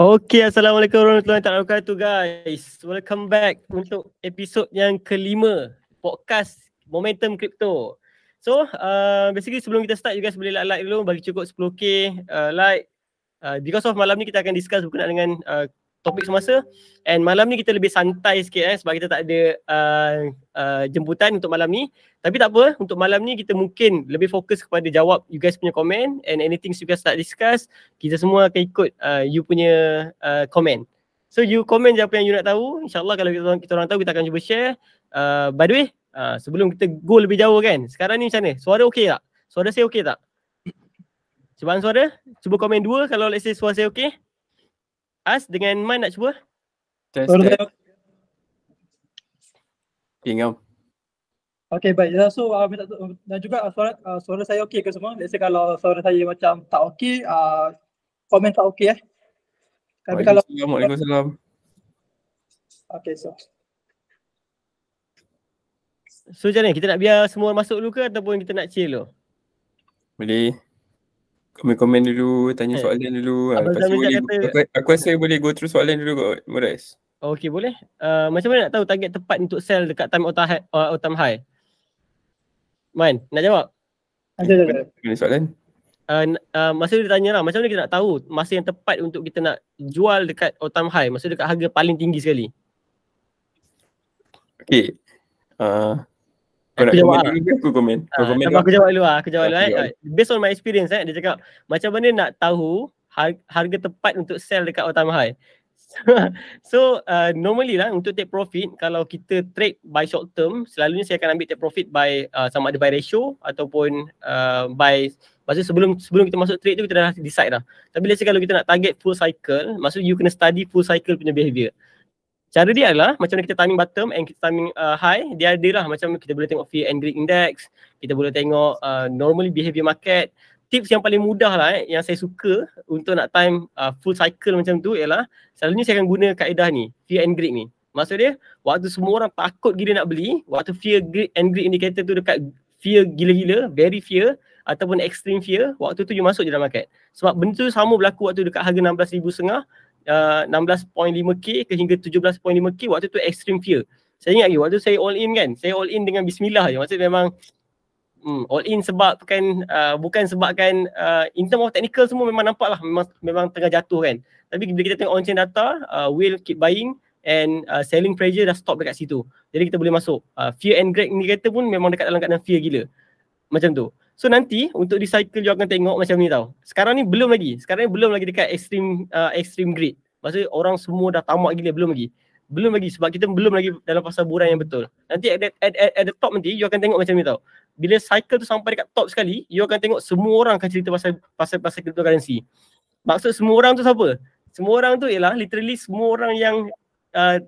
Okay, Assalamualaikum warahmatullahi wabarakatuh guys. Welcome back untuk episod yang kelima podcast Momentum Crypto. So, uh, basically sebelum kita start, you guys boleh like dulu, bagi cukup 10k uh, like. Uh, because of malam ni kita akan discuss berkenaan dengan uh, topik semasa and malam ni kita lebih santai sikit eh sebab kita tak ada uh, uh, jemputan untuk malam ni tapi tak apa untuk malam ni kita mungkin lebih fokus kepada jawab you guys punya komen and anything you guys nak discuss kita semua akan ikut uh, you punya uh, komen so you komen je apa yang you nak tahu insyaallah kalau kita, kita orang tahu kita akan cuba share uh, by the way uh, sebelum kita go lebih jauh kan sekarang ni macam ni. suara okey tak suara saya okey tak cubaan suara cuba komen dua kalau let's say suara saya okey As dengan Man nak cuba? Test, test. Pingam. Okay baik. Ya, so uh, minta dan juga uh, suara, uh, suara saya okey ke semua? Let's say kalau suara saya macam tak okey, uh, komen tak okey eh. Tapi kalau Waalaikumsalam. Okay so. So macam ni, kita nak biar semua masuk dulu ke ataupun kita nak chill dulu? Boleh komen-komen dulu, tanya okay. Eh, soalan dulu. Ah, Abang Zamir boleh, kata... Aku, aku rasa boleh go through soalan dulu kot, Muraz. Okay boleh. Uh, macam mana nak tahu target tepat untuk sell dekat time autumn high? Uh, Man, nak jawab? Ada, ada. soalan? Uh, uh, masa dia tanya lah, macam mana kita nak tahu masa yang tepat untuk kita nak jual dekat Otam high? Maksudnya dekat harga paling tinggi sekali. Okey. Uh, kau aku lah. Lah. Ah, jawab lah. aku komen. Ha, komen aku, aku jawab dulu lah. Aku jawab dulu eh. Based on my experience eh. Dia cakap macam mana nak tahu harga tepat untuk sell dekat Otama High. so uh, normally lah untuk take profit kalau kita trade by short term selalunya saya akan ambil take profit by uh, sama ada by ratio ataupun uh, by maksudnya sebelum sebelum kita masuk trade tu kita dah decide dah tapi let's kalau kita nak target full cycle maksudnya you kena study full cycle punya behavior Cara dia adalah macam mana kita timing bottom and kita timing uh, high, dia ada lah macam kita boleh tengok fear and greed index, kita boleh tengok uh, normally behavior market. Tips yang paling mudah lah eh, yang saya suka untuk nak time uh, full cycle macam tu ialah selalunya saya akan guna kaedah ni, fear and greed ni. Maksud dia, waktu semua orang takut gila nak beli, waktu fear greed and greed indicator tu dekat fear gila-gila, very fear ataupun extreme fear, waktu tu you masuk je dalam market. Sebab benda tu sama berlaku waktu dekat harga 16,500 uh, 16.5k ke hingga 17.5k waktu tu extreme fear. Saya ingat lagi waktu saya all in kan. Saya all in dengan bismillah je. Maksud memang hmm, all in sebab kan uh, bukan sebab kan uh, in term of technical semua memang nampak lah memang, memang tengah jatuh kan. Tapi bila kita tengok on-chain data, uh, will keep buying and uh, selling pressure dah stop dekat situ. Jadi kita boleh masuk. Uh, fear and greed ni indicator pun memang dekat dalam keadaan fear gila. Macam tu. So nanti untuk recycle, cycle you akan tengok macam ni tau. Sekarang ni belum lagi. Sekarang ni belum lagi dekat extreme uh, extreme grade. Maksudnya orang semua dah tamak gila belum lagi. Belum lagi sebab kita belum lagi dalam fasa buruan yang betul. Nanti at, at, at, at the top nanti you akan tengok macam ni tau. Bila cycle tu sampai dekat top sekali, you akan tengok semua orang akan cerita pasal pasal pasal cryptocurrency. Maksud semua orang tu siapa? Semua orang tu ialah literally semua orang yang uh,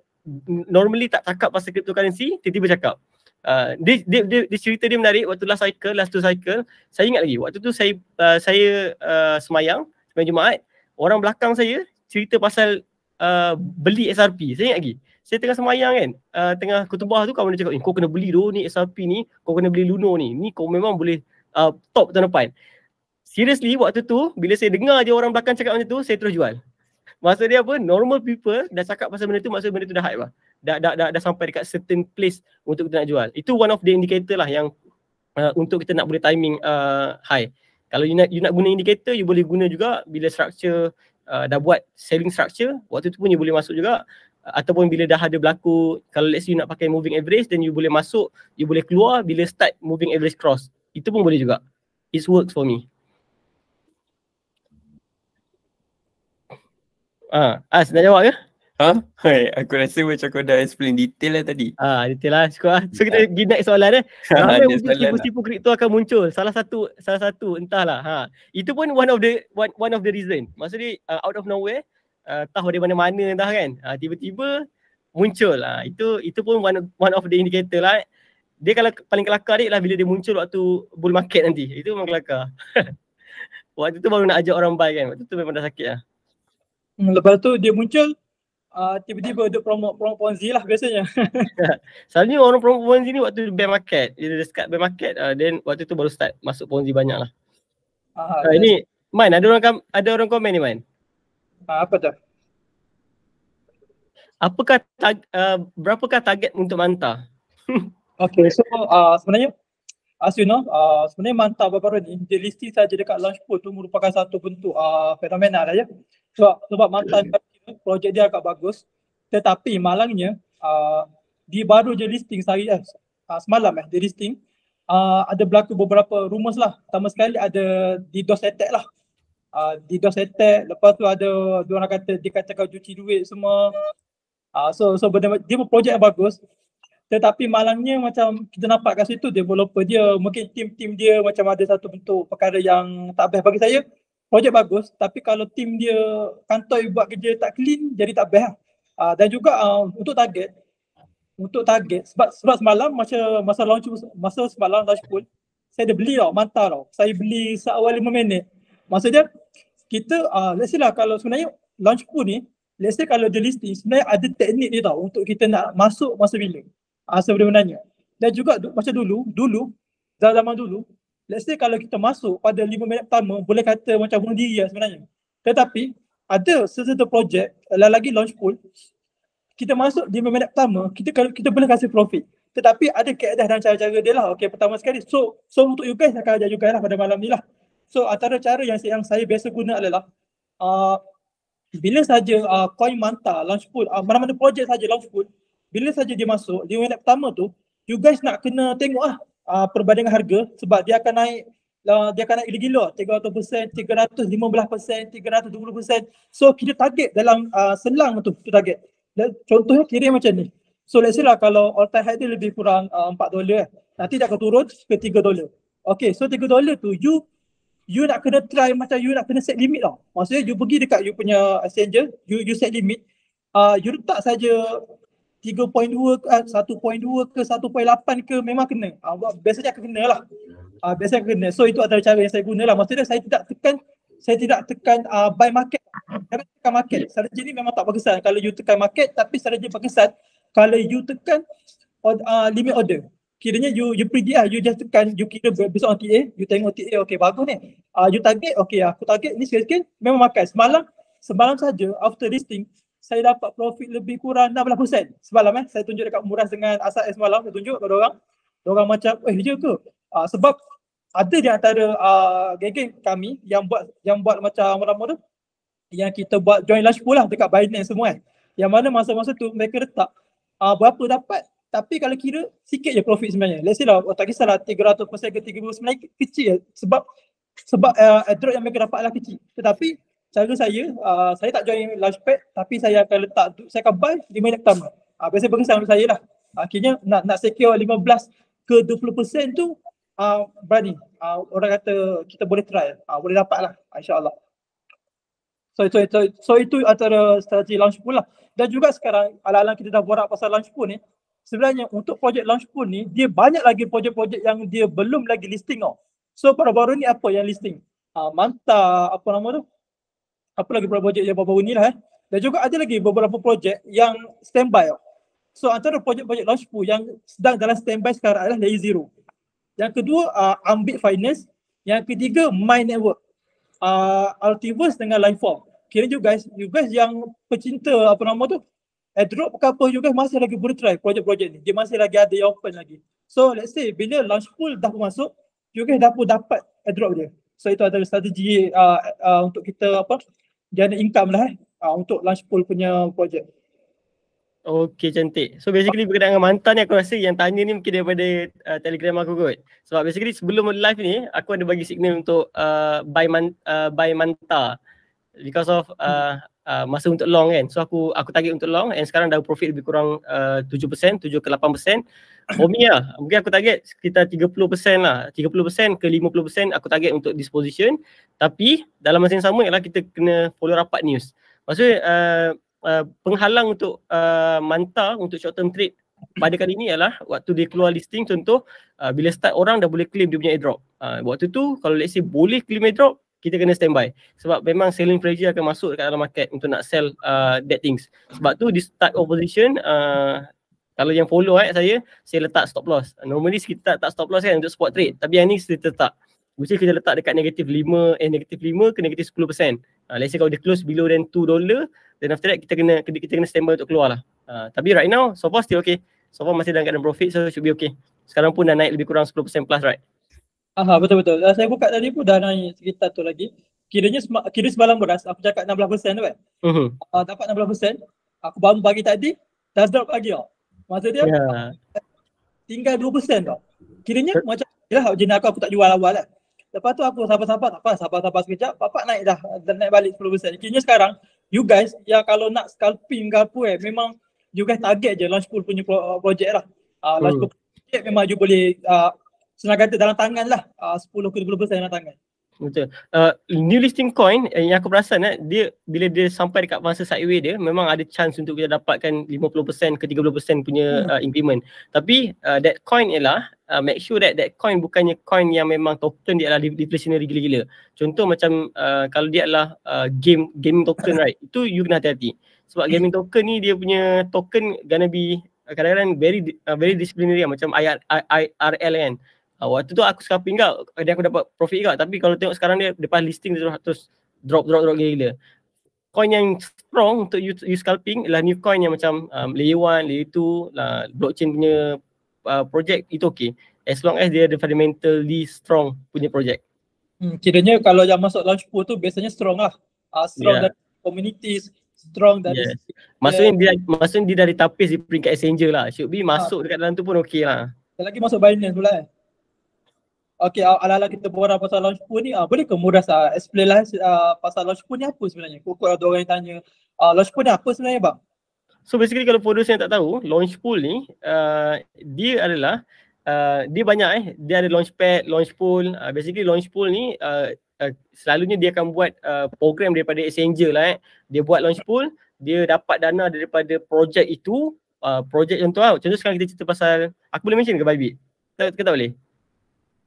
normally tak cakap pasal cryptocurrency tiba-tiba cakap. Ah, dia, dia, dia, dia cerita dia menarik waktu last cycle, last two cycle Saya ingat lagi waktu tu saya uh, saya uh, semayang, semayang Jumaat Orang belakang saya cerita pasal uh, beli SRP, saya ingat lagi Saya tengah semayang kan, uh, tengah kutubah tu kawan dia cakap eh, Kau kena beli tu ni SRP ni, kau kena beli Luno ni, ni kau memang boleh uh, top tahun depan Seriously waktu tu bila saya dengar je orang belakang cakap macam tu, saya terus jual Maksud dia apa? Normal people dah cakap pasal benda tu, maksud benda tu dah hype lah dah, dah, dah, dah sampai dekat certain place untuk kita nak jual. Itu one of the indicator lah yang uh, untuk kita nak boleh timing uh, high. Kalau you nak, you nak guna indicator, you boleh guna juga bila structure uh, dah buat selling structure, waktu tu pun you boleh masuk juga. Uh, ataupun bila dah ada berlaku, kalau let's say you nak pakai moving average, then you boleh masuk, you boleh keluar bila start moving average cross. Itu pun boleh juga. It works for me. Ah, uh, as nak jawab ke? Ya? Ha? Hai, aku rasa macam kau dah explain detail lah tadi. Ha, detail lah. Cukup lah. So kita pergi next soalan eh. Ha, Ramai mungkin lah. tipu-tipu lah. kripto akan muncul. Salah satu, salah satu entahlah. Ha. Itu pun one of the one, one of the reason. Maksudnya uh, out of nowhere, uh, tahu dari mana-mana entah kan. Ha, tiba-tiba muncul. Ha. Itu itu pun one, one of the indicator lah. Eh. Dia kalau paling kelakar dia lah bila dia muncul waktu bull market nanti. Itu memang kelakar. waktu tu baru nak ajak orang buy kan. Waktu tu memang dah sakit lah. Hmm, lepas tu dia muncul, uh, tiba-tiba duk promote promote ponzi lah biasanya. Soalnya orang promote ponzi ni waktu bear market. Dia dah start bear market uh, then waktu tu baru start masuk ponzi banyak lah. Uh, uh, ini main ada orang ada orang komen ni main. Uh, apa tu? Apakah tag, uh, berapakah target untuk Manta? okay so uh, sebenarnya as you know uh, sebenarnya Manta baru-baru ni dia listing saja dekat launch pool tu merupakan satu bentuk uh, fenomena lah ya. Sebab, sebab Manta projek dia agak bagus tetapi malangnya uh, dia baru je listing sehari eh, uh, semalam eh dia listing uh, ada berlaku beberapa rumours lah pertama sekali ada DDoS attack lah uh, DDoS attack lepas tu ada dua orang kata dia kata kau cuci duit semua uh, so so benda, dia pun projek yang bagus tetapi malangnya macam kita nampak kat situ developer dia mungkin tim-tim dia macam ada satu bentuk perkara yang tak best bagi saya projek oh, bagus tapi kalau tim dia kantoi buat kerja tak clean jadi tak best lah. Uh, dan juga uh, untuk target untuk target sebab, sebab semalam masa masa launch masa semalam launch pun saya dah beli tau mantap tau saya beli seawal 5 minit maksudnya kita uh, let's lah kalau sebenarnya launch pun ni let's say kalau dia listing sebenarnya ada teknik ni tau untuk kita nak masuk masa bila uh, sebenarnya dan juga du, macam dulu dulu zaman dulu let's say kalau kita masuk pada lima minit pertama boleh kata macam bunuh diri lah sebenarnya. Tetapi ada sesuatu projek lagi launch pool kita masuk lima minit pertama kita kalau kita boleh kasih profit. Tetapi ada keadaan dan cara-cara dia lah. Okay, pertama sekali. So, so untuk you guys akan ajar juga lah pada malam ni lah. So, antara cara yang saya, yang saya biasa guna adalah uh, bila saja uh, coin mantar, launch pool, uh, mana-mana projek saja launch pool, bila saja dia masuk, lima minit pertama tu, you guys nak kena tengok lah uh, perbandingan harga sebab dia akan naik uh, dia akan naik gila-gila 300%, 315%, 320%. So kita target dalam uh, selang tu, kita target. Dan contohnya kira macam ni. So let's say lah kalau all time high dia lebih kurang uh, 4 dolar eh. Nanti dia akan turun ke 3 dolar. Okay, so 3 dolar tu you you nak kena try macam you nak kena set limit lah. Maksudnya you pergi dekat you punya exchanger, you you set limit. Uh, you letak saja 3.2 1.2 ke 1.8 eh, ke memang kena. Uh, biasanya akan kena lah. Uh, biasanya akan kena. So itu adalah cara yang saya guna lah. Maksudnya saya tidak tekan saya tidak tekan uh, buy market. Saya tekan market. Strategi ni memang tak berkesan kalau you tekan market tapi strategi berkesan kalau you tekan order, uh, limit order. Kiranya you you pergi lah, you just tekan, you kira besok OTA, you tengok OTA, okay bagus ni. Uh, you target, okay aku target ni sikit-sikit, memang makan. Semalam, semalam saja after listing, saya dapat profit lebih kurang 16% semalam eh saya tunjuk dekat Muras dengan Asad eh, semalam saya tunjuk kepada orang orang macam eh dia ke uh, sebab ada di antara uh, geng-geng kami yang buat yang buat macam ramai tu yang kita buat join lunch lah pula dekat Binance semua eh yang mana masa-masa tu mereka letak uh, berapa dapat tapi kalau kira sikit je profit sebenarnya let's say lah oh, tak kisahlah 300% ke 30% kecil sebab sebab uh, yang mereka dapat adalah kecil tetapi cara saya uh, saya tak join launchpad tapi saya akan letak saya akan buy di minit pertama. Ah uh, biasa bengsan saya lah. Akhirnya nak nak secure 15 ke 20% tu ah uh, berani. uh, orang kata kita boleh try. uh, boleh dapat lah insya-Allah. So itu, itu, so itu antara strategi launch pun lah. Dan juga sekarang alang-alang kita dah borak pasal launch pun ni, sebenarnya untuk projek launch pun ni, dia banyak lagi projek-projek yang dia belum lagi listing tau. So baru-baru ni apa yang listing? Uh, Manta, apa nama tu? apa lagi beberapa projek yang baru-baru ni lah eh. Dan juga ada lagi beberapa projek yang standby. So antara projek-projek launch pool yang sedang dalam standby sekarang adalah Layer Zero. Yang kedua uh, Ambit Finance. Yang ketiga My Network. Uh, Altiverse dengan Lifeform. Kira you guys, you guys yang pecinta apa nama tu, airdrop ke apa you guys masih lagi boleh try projek-projek ni. Dia masih lagi ada yang open lagi. So let's say bila launch pool dah masuk, you guys dah pun dapat airdrop dia. So itu adalah strategi uh, uh, untuk kita apa generate income lah eh uh, untuk launch pool punya projek. Okay cantik. So basically berkenaan dengan mantan ni aku rasa yang tanya ni mungkin daripada uh, telegram aku kot. So basically sebelum live ni aku ada bagi signal untuk uh, buy, man, uh, buy manta because of uh, uh, masa untuk long kan. So aku aku target untuk long and sekarang dah profit lebih kurang uh, 7%, 7 ke 8%. For me lah, mungkin aku target sekitar 30% lah. 30% ke 50% aku target untuk disposition. Tapi dalam masa yang sama ialah kita kena follow rapat news. Maksudnya uh, uh, penghalang untuk uh, mantar untuk short term trade pada kali ini ialah waktu dia keluar listing contoh uh, bila start orang dah boleh claim dia punya airdrop. Uh, waktu tu kalau let's say boleh claim airdrop kita kena standby sebab memang selling pressure akan masuk dekat dalam market untuk nak sell uh, dead things sebab tu di start of position uh, kalau yang follow right, eh, saya saya letak stop loss normally kita tak stop loss kan untuk spot trade tapi yang ni kita letak mesti kita letak dekat negatif 5 eh negatif 5 ke negatif 10% uh, let's say kalau dia close below then 2 dollar then after that kita kena kita kena standby untuk keluar lah uh, tapi right now so far still okay so far masih dalam keadaan profit so should be okay sekarang pun dah naik lebih kurang 10% plus right Aha, betul betul. Uh, saya buka tadi pun dah naik sekitar tu lagi. Kiranya sem- kira semalam beras aku cakap 16% tu kan. Uh-huh. Uh, dapat 16%. Aku baru pagi tadi dah drop pagi tau. Masa dia yeah. tinggal 2% tau. Kiranya uh-huh. macam yalah jenis aku aku tak jual awal lah. Lepas tu aku sabar-sabar tak apa, sabar-sabar sekejap, papa naik dah, dan naik balik 10%. Kini sekarang, you guys yang kalau nak scalping ke apa eh, memang you guys target je launch pool punya projek lah. Uh, launch hmm. pool hmm. projek memang you boleh uh, senang kata dalam tangan lah ah, uh, 10 ke 20% dalam tangan Betul. Uh, new listing coin eh, yang aku perasan eh, dia bila dia sampai dekat masa sideway dia memang ada chance untuk kita dapatkan 50% ke 30% punya hmm. uh, increment. Tapi uh, that coin ialah uh, make sure that that coin bukannya coin yang memang token dia adalah deflationary gila-gila. Contoh macam uh, kalau dia adalah uh, game gaming token right. Itu you kena hati-hati. Sebab hmm. gaming token ni dia punya token gonna be uh, kadang-kadang very uh, very disciplinary lah. macam IRL kan uh, waktu tu aku scalping kau dia aku dapat profit kau tapi kalau tengok sekarang dia depan listing dia terus drop drop drop gila coin yang strong untuk you, you scalping ialah new coin yang macam um, layer 1 layer 2 lah blockchain punya uh, project itu okey as long as dia ada fundamentally strong punya project hmm, kiranya kalau yang masuk launch pool tu biasanya strong lah uh, strong yeah. dari community strong dari yes. Yeah. maksudnya dia yeah. maksudnya dia dari tapis di peringkat exchanger lah should be masuk ha. dekat dalam tu pun okey lah lagi masuk Binance pula eh okey ala-ala kita borak pasal launch pool ni uh, boleh ke mudah uh, explain lah uh, pasal launch pool ni apa sebenarnya kokok ada orang yang tanya uh, launch pool ni apa sebenarnya bang so basically kalau for yang tak tahu launch pool ni uh, dia adalah uh, dia banyak eh dia ada launch pad launch pool uh, basically launch pool ni uh, uh, selalunya dia akan buat uh, program daripada exchanger lah eh dia buat launch pool dia dapat dana daripada projek itu uh, projek contoh lah. contoh sekarang kita cerita pasal aku boleh mention ke Bybit Kita tak boleh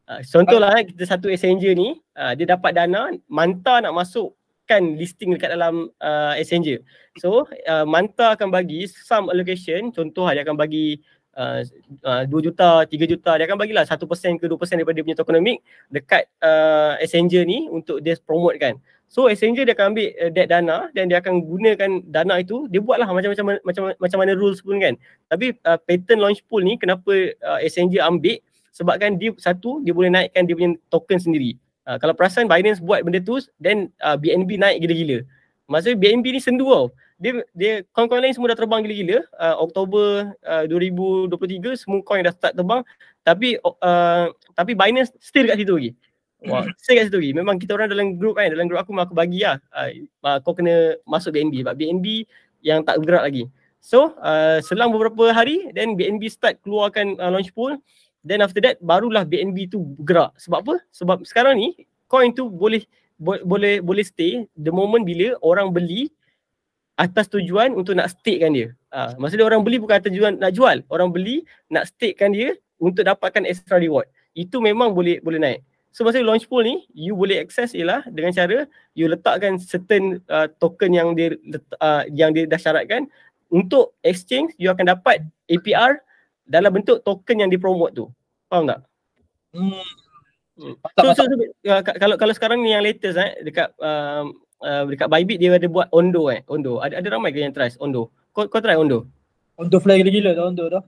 Ah, contohlah eh, kita satu exchanger ni uh, dia dapat dana manta nak masuk kan listing dekat dalam uh, ah, exchanger. So uh, Manta akan bagi some allocation, contoh dia akan bagi uh, uh, 2 juta, 3 juta, dia akan bagilah 1% ke 2% daripada dia punya tokenomic dekat uh, exchanger ni untuk dia promote kan. So exchanger dia akan ambil uh, that dana dan dia akan gunakan dana itu, dia buatlah macam-macam macam macam mana rules pun kan. Tapi uh, pattern launch pool ni kenapa uh, exchanger ambil sebabkan dia satu dia boleh naikkan dia punya token sendiri uh, kalau perasan Binance buat benda tu then uh, ah, BNB naik gila-gila maksudnya BNB ni sendu tau dia dia coin-coin lain semua dah terbang gila-gila uh, Oktober uh, 2023 semua coin dah start terbang tapi uh, tapi Binance still dekat situ lagi Wah, hmm. saya kat situ lagi. Memang kita orang dalam grup kan, dalam grup aku aku bagi lah. Uh, kau kena masuk BNB sebab BNB yang tak bergerak lagi. So, uh, selang beberapa hari then BNB start keluarkan uh, launch pool. Then after that barulah BNB tu gerak. Sebab apa? Sebab sekarang ni coin tu boleh bo- boleh boleh stay the moment bila orang beli atas tujuan untuk nak kan dia. Ha, maksudnya orang beli bukan atas tujuan nak jual, orang beli nak kan dia untuk dapatkan extra reward. Itu memang boleh boleh naik. So maksudnya launch pool ni you boleh access ialah dengan cara you letakkan certain uh, token yang dia uh, yang dia dah syaratkan untuk exchange you akan dapat APR dalam bentuk token yang dipromot tu. Faham tak? Hmm. hmm. So, so, so, so uh, kalau kalau sekarang ni yang latest eh dekat um, uh, dekat Bybit dia ada buat Ondo eh. Ondo. Ada ada ramai ke yang trust Ondo? Kau kau try Ondo? Ondo fly gila-gila dah Ondo dah.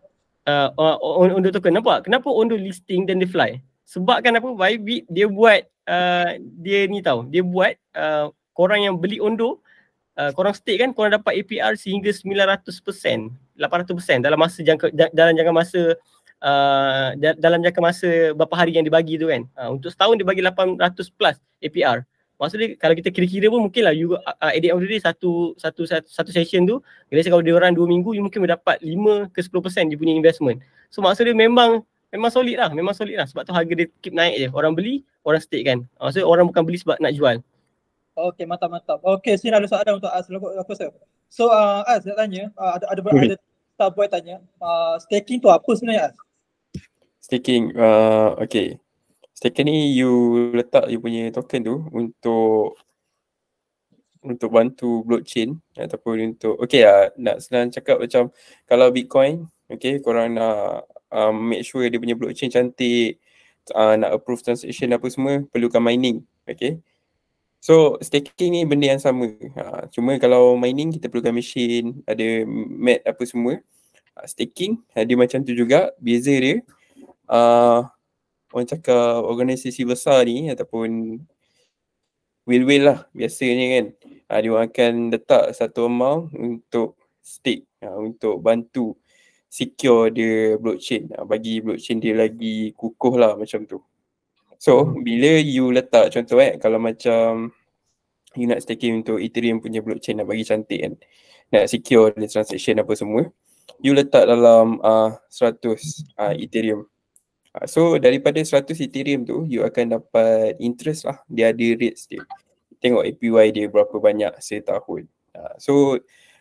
Uh, uh, Ondo token. Nampak? Kenapa Ondo listing dan dia fly? Sebab kan apa Bybit dia buat uh, dia ni tahu. Dia buat uh, korang yang beli Ondo Uh, korang stake kan korang dapat APR sehingga 900%. 800% dalam masa jangka dalam jangka masa uh, dalam jangka masa berapa hari yang dibagi tu kan. Uh, untuk setahun dibagi 800 plus APR. Maksudnya kalau kita kira-kira pun mungkinlah you uh, edit uh, satu, satu satu satu session tu, kira kalau dia orang 2 minggu you mungkin mendapat 5 ke 10% dia punya investment. So maksudnya memang memang solid lah, memang solid lah sebab tu harga dia keep naik je. Orang beli, orang stake kan. Uh, maksudnya orang bukan beli sebab nak jual. Okay, mata mata. Okay, sini ada soalan untuk Azrul. Aku, aku, aku, aku. So uh, Az nak tanya, uh, ada ada, ada tak boleh tanya, uh, staking tu apa sebenarnya Az? Staking, uh, okay. Staking ni you letak you punya token tu untuk untuk bantu blockchain ataupun untuk okay lah uh, nak senang cakap macam kalau bitcoin okay korang nak um, make sure dia punya blockchain cantik uh, nak approve transaction apa semua perlukan mining okay So staking ni benda yang sama. Ha, cuma kalau mining kita perlukan machine, ada mat apa semua. Ha, staking ha, dia macam tu juga. Beza dia uh, orang cakap organisasi besar ni ataupun will-will lah biasanya kan. Ha, dia orang akan letak satu amount untuk stake, ha, untuk bantu secure dia blockchain. Ha, bagi blockchain dia lagi kukuh lah macam tu. So bila you letak contoh eh kalau macam you nak staking untuk Ethereum punya blockchain nak bagi cantik kan nak secure the transaction apa semua you letak dalam uh, 100 uh, Ethereum uh, so daripada 100 Ethereum tu you akan dapat interest lah dia ada rates dia tengok APY dia berapa banyak setahun uh, so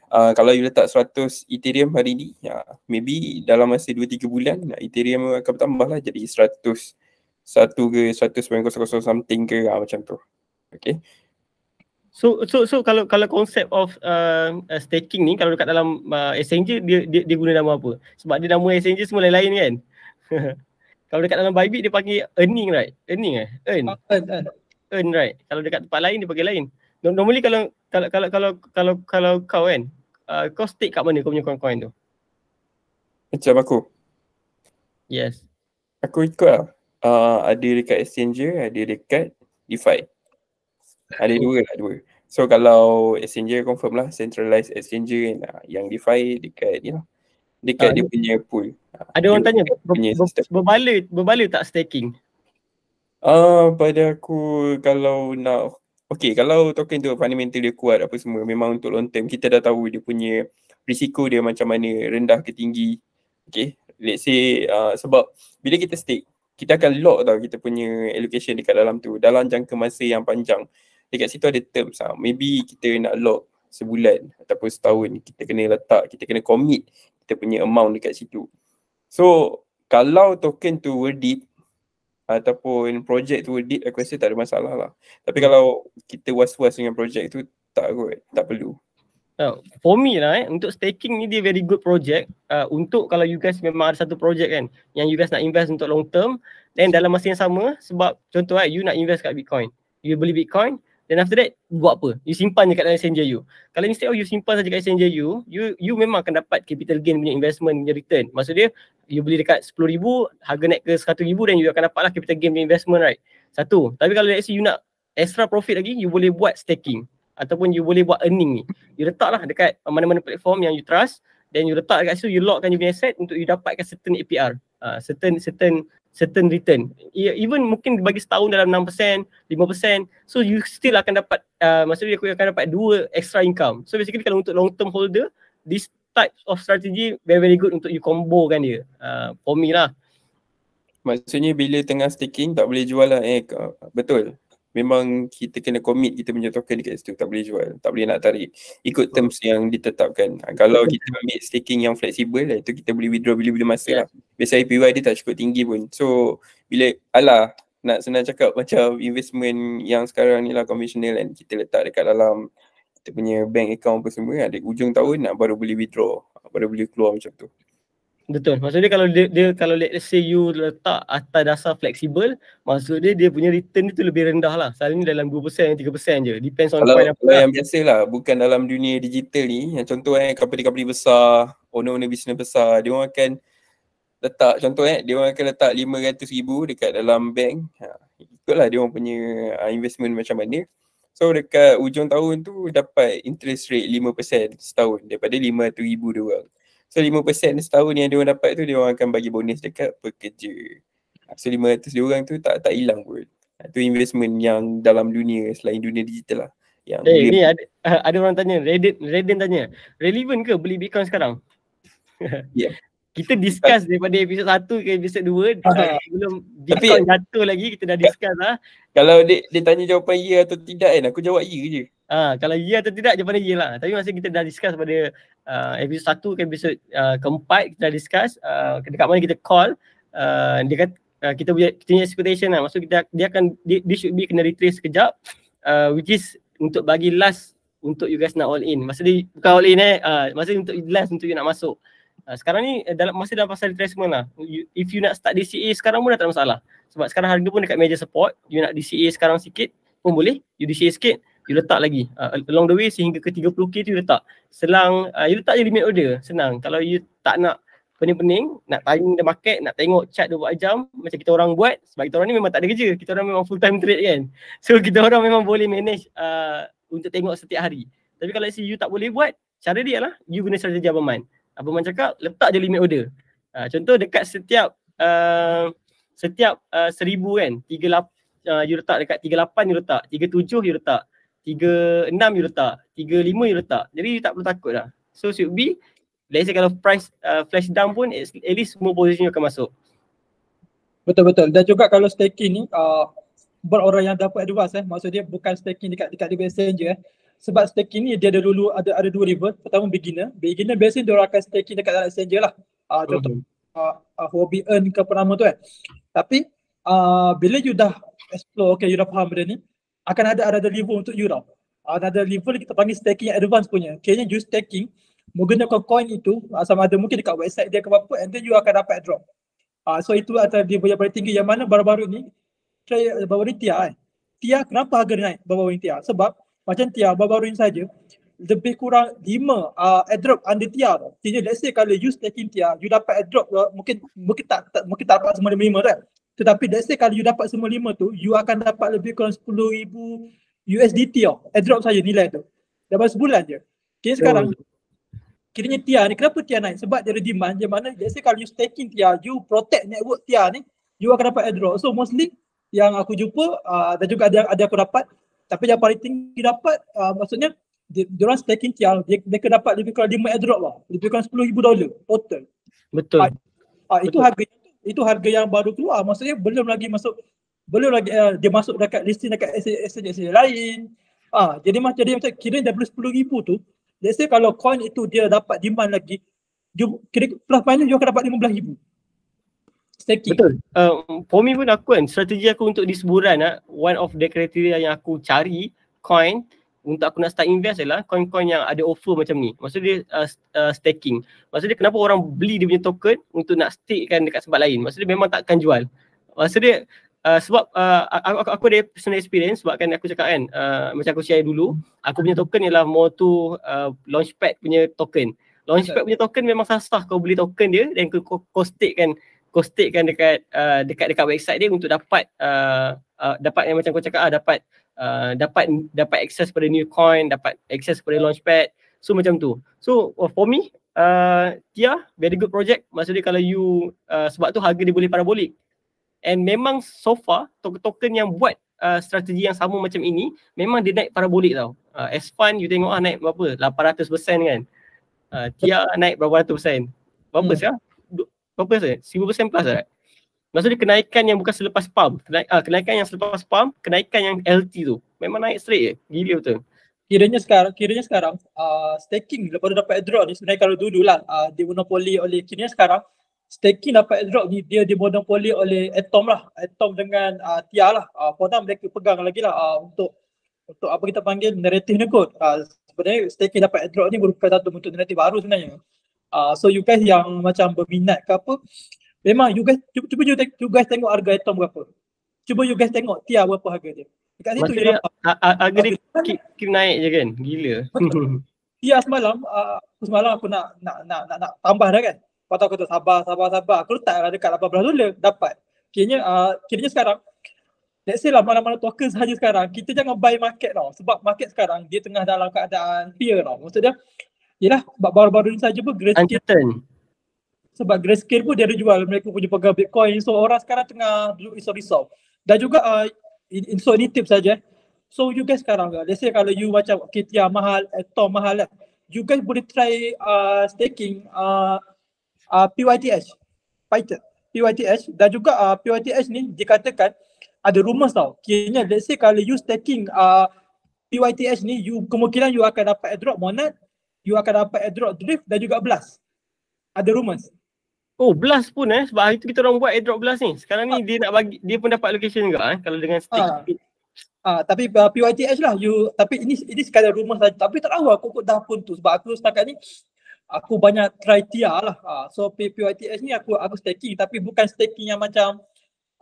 uh, kalau you letak 100 Ethereum hari ni uh, maybe dalam masa 2-3 bulan Ethereum akan bertambah lah jadi 100 satu ke satu sembilan kosong kosong something ke ah, macam tu. Okay. So so so kalau kalau konsep of um, uh, staking ni kalau dekat dalam uh, exchanger dia, dia dia guna nama apa? Sebab dia nama exchanger semua lain-lain kan. kalau dekat dalam Bybit dia panggil earning right? Earning eh? Earn. Uh, earn, earn right. Kalau dekat tempat lain dia panggil lain. Normally kalau kalau kalau kalau kalau, kalau kau kan uh, kau stake kat mana kau punya coin-coin tu? Macam aku. Yes. Aku ikut lah uh, ada dekat exchanger, ada dekat DeFi. Ada dua lah, dua. So kalau exchanger confirm lah, centralized exchanger Nah, kan, uh, yang DeFi dekat ni lah. Dekat uh, dia punya pool. Ada dia orang tanya, punya berbala, berbala tak staking? Ah, uh, pada aku kalau nak Okay, kalau token tu fundamental dia kuat apa semua memang untuk long term kita dah tahu dia punya risiko dia macam mana rendah ke tinggi. Okay, let's say uh, sebab bila kita stake kita akan lock tau kita punya allocation dekat dalam tu dalam jangka masa yang panjang dekat situ ada terms lah maybe kita nak lock sebulan ataupun setahun kita kena letak kita kena commit kita punya amount dekat situ so kalau token tu worth it ataupun projek tu worth it aku rasa tak ada masalah lah tapi kalau kita was-was dengan projek tu tak kot tak perlu Uh, for me lah eh, untuk staking ni dia very good project uh, untuk kalau you guys memang ada satu project kan yang you guys nak invest untuk long term then dalam masa yang sama sebab contoh eh, you nak invest kat Bitcoin you beli Bitcoin then after that buat apa? You simpan je kat dalam exchange you kalau instead of you simpan saja kat exchange you, you you memang akan dapat capital gain punya investment punya return maksud dia you beli dekat RM10,000 harga naik ke RM100,000 then you akan dapat lah capital gain punya investment right satu tapi kalau let's say you nak extra profit lagi you boleh buat staking ataupun you boleh buat earning ni. You letaklah dekat mana-mana platform yang you trust then you letak dekat situ you lockkan you punya asset untuk you dapatkan certain APR. Uh, ah, certain certain certain return. E, even mungkin bagi setahun dalam 6%, 5%, so you still akan dapat uh, ah, maksudnya you akan dapat dua extra income. So basically kalau untuk long term holder, this type of strategy very very good untuk you combo kan dia. Uh, for me lah. Maksudnya bila tengah staking tak boleh jual lah eh. Betul memang kita kena commit kita punya token dekat situ tak boleh jual tak boleh nak tarik ikut terms yang ditetapkan ha, kalau kita ambil staking yang fleksibel lah itu kita boleh withdraw bila-bila masa ya. lah biasa APY dia tak cukup tinggi pun so bila alah nak senang cakap macam investment yang sekarang ni lah conventional kan kita letak dekat dalam kita punya bank account apa semua kan ujung tahun nak baru boleh withdraw baru boleh keluar macam tu Betul. Maksudnya kalau dia, dia kalau let's say you letak atas dasar fleksibel, maksudnya dia punya return itu lebih rendah lah. Selalunya dalam 2%, 3% je. Depends on kalau, point apa. Kalau yang biasa lah, bukan dalam dunia digital ni. Yang contoh eh, company-company besar, owner-owner business besar, dia orang akan letak, contoh eh, dia orang akan letak RM500,000 dekat dalam bank. Ha, itulah dia orang punya uh, investment macam mana. So dekat ujung tahun tu dapat interest rate 5% setahun daripada RM500,000 dia orang. So 5% setahun yang dia orang dapat tu dia orang akan bagi bonus dekat pekerja. Ah, so 500 dia orang tu tak tak hilang pun. Itu ah, investment yang dalam dunia selain dunia digital lah. Yang eh hey, ni ada, ah, ada orang tanya, Reddit, Reddit tanya, relevant ke beli Bitcoin sekarang? yeah. Kita discuss daripada episod 1 ke episod 2 uh, belum Bitcoin tapi, jatuh lagi kita dah discuss lah. Kalau dia, dia tanya jawapan ya atau tidak kan aku jawab ya je. Ah kalau ya atau tidak daripada ya lah. Tapi masa kita dah discuss pada uh, episode satu, ke episode uh, keempat kita dah discuss uh, dekat mana kita call uh, dia kata uh, kita punya kita punya expectation lah. Maksud kita dia akan dia, dia should be kena retrace sekejap uh, which is untuk bagi last untuk you guys nak all in. Maksud dia bukan all in eh. Uh, masa untuk last untuk you nak masuk. Uh, sekarang ni eh, dalam masa dalam pasal retracement lah. You, if you nak start DCA sekarang pun dah tak ada masalah. Sebab sekarang harga pun dekat major support. You nak DCA sekarang sikit pun boleh. You DCA sikit you letak lagi uh, along the way sehingga ke 30k tu you letak selang uh, you letak je limit order senang kalau you tak nak pening-pening nak timing the market nak tengok chart 24 jam macam kita orang buat sebab kita orang ni memang tak ada kerja kita orang memang full time trade kan so kita orang memang boleh manage uh, untuk tengok setiap hari tapi kalau see you tak boleh buat cara dia lah you guna strategi abang apa man cakap letak je limit order uh, contoh dekat setiap uh, setiap uh, seribu kan 38 uh, you letak dekat 38 you letak 37 you letak tiga enam you letak, tiga lima you letak. Jadi you tak perlu takut lah. So should be, let's say kalau price uh, flash down pun at least semua position you akan masuk. Betul-betul. Dan juga kalau staking ni, uh, buat orang yang dapat advance eh, maksud dia bukan staking dekat dekat di je eh. Sebab staking ni dia ada dulu ada ada dua level. Pertama beginner. Beginner biasanya dia orang akan staking dekat dalam exchange lah. Uh, contoh uh, uh, hobby earn ke apa nama tu eh. Tapi uh, bila you dah explore, okay you dah faham benda ni, akan ada ada level untuk you tau. Ada level kita panggil staking advance punya. Kayaknya you staking menggunakan coin itu ah, sama ada mungkin dekat website dia ke apa and then you akan dapat drop. Uh, so itu ada dia punya paling tinggi yang mana baru-baru ni saya eh, bawa ni TIA eh. TIA kenapa harga naik bawa ni TIA? Sebab macam TIA baru-baru ni saja lebih kurang 5 uh, ah, airdrop under TIA tau. Jadi let's say kalau you staking TIA, you dapat airdrop uh, mungkin mungkin tak, tak mungkin tak dapat semua 5 kan. Right? Tetapi let's say kalau you dapat semua lima tu, you akan dapat lebih kurang 10,000 USDT oh, drop saja nilai tu. Dalam sebulan je. Okay sekarang, oh. kiranya TIA ni, kenapa TIA naik? Sebab dia ada demand je mana, let's say kalau you staking TIA, you protect network TIA ni, you akan dapat airdrop. So mostly yang aku jumpa uh, dan juga ada ada aku dapat, tapi yang paling tinggi dapat, uh, maksudnya dia, orang staking TIA, dia, mereka dapat lebih kurang 5 airdrop lah. Lebih kurang 10,000 dolar total. Betul. Ah, uh, uh, Itu harga itu harga yang baru keluar maksudnya belum lagi masuk belum lagi uh, dia masuk dekat listing dekat exchange exchange lain ah jadi macam jadi macam kira dah beli 10000 tu let's say kalau coin itu dia dapat demand lagi dia kira plus minus dia akan dapat 15000 Staking. Betul. Uh, for me pun aku kan, strategi aku untuk di ah, one of the criteria yang aku cari, coin, untuk aku nak start invest adalah coin-coin yang ada offer macam ni. Maksudnya uh, uh, staking. Maksudnya kenapa orang beli dia punya token untuk nak stakekan dekat sebab lain. Maksudnya memang takkan jual. Maksudnya uh, sebab uh, aku, aku, aku ada personal experience sebab kan aku cakap kan uh, macam aku share dulu aku punya token ialah more to uh, launchpad punya token. Launchpad punya token memang sah-sah kau beli token dia dan kau, kau stakekan kau stakekan dekat uh, dekat dekat website dia untuk dapat uh, uh, dapat yang macam kau cakap ah dapat uh, dapat dapat akses pada new coin, dapat akses pada launchpad. So macam tu. So well, uh, for me, uh, Tia, very good project. Maksudnya kalau you, uh, sebab tu harga dia boleh parabolik. And memang so far, token-token yang buat uh, strategi yang sama macam ini, memang dia naik parabolik tau. Uh, S fund you tengok ah, naik berapa? 800% kan? Uh, Tia naik berapa ratus persen? Berapa hmm. sah? Berapa sah? 1000% plus lah maksudnya kenaikan yang bukan selepas pump Kenaik, uh, ah, kenaikan yang selepas pump kenaikan yang LT tu memang naik straight je gila betul kiranya sekarang kiranya sekarang uh, staking lepas dapat drop ni sebenarnya kalau dulu lah uh, dia monopoli oleh kiranya sekarang staking dapat drop ni dia dimonopoli oleh Atom lah Atom dengan uh, TIA lah uh, pada mereka pegang lagi lah uh, untuk untuk apa kita panggil naratif ni kot uh, sebenarnya staking dapat drop ni merupakan satu bentuk naratif baru sebenarnya uh, so you guys yang macam berminat ke apa Memang you guys cuba, cuba you, you guys tengok harga atom berapa. Cuba you guys tengok tia berapa harga dia. Dekat situ Maksudnya, dia dapat. Harga dia keep, keep naik je kan. Gila. Tia ya, semalam, uh, semalam aku nak nak nak nak, nak tambah dah kan. Lepas aku kata sabar sabar sabar. Aku letak lah dekat 18 dolar dapat. Kiranya, uh, kiranya sekarang Let's say lah mana-mana token sahaja sekarang, kita jangan buy market tau. Sebab market sekarang dia tengah dalam keadaan fear tau. Maksudnya, yelah baru-baru ni saja pun Uncertain sebab Grayscale pun dia ada jual mereka punya pegang Bitcoin so orang sekarang tengah duduk risau-risau dan juga uh, in, so ini tip saja eh. so you guys sekarang uh, let's say kalau you macam KTR mahal atau mahal lah you guys boleh try uh, staking uh, uh, PYTH Python PYTH dan juga uh, PYTH ni dikatakan ada rumours tau kira let's say kalau you staking uh, PYTH ni you kemungkinan you akan dapat airdrop Monad you akan dapat airdrop Drift dan juga Blast ada rumours Oh blast pun eh sebab hari tu kita orang buat airdrop blast ni. Sekarang ni ah. dia nak bagi dia pun dapat location juga eh kalau dengan stick. Ah. Ah, tapi uh, PYTH lah you tapi ini ini sekadar rumah saja tapi tak tahu aku kok dah pun tu sebab aku setakat ni aku banyak try TIA lah. Ah, so PYTH ni aku aku staking tapi bukan staking yang macam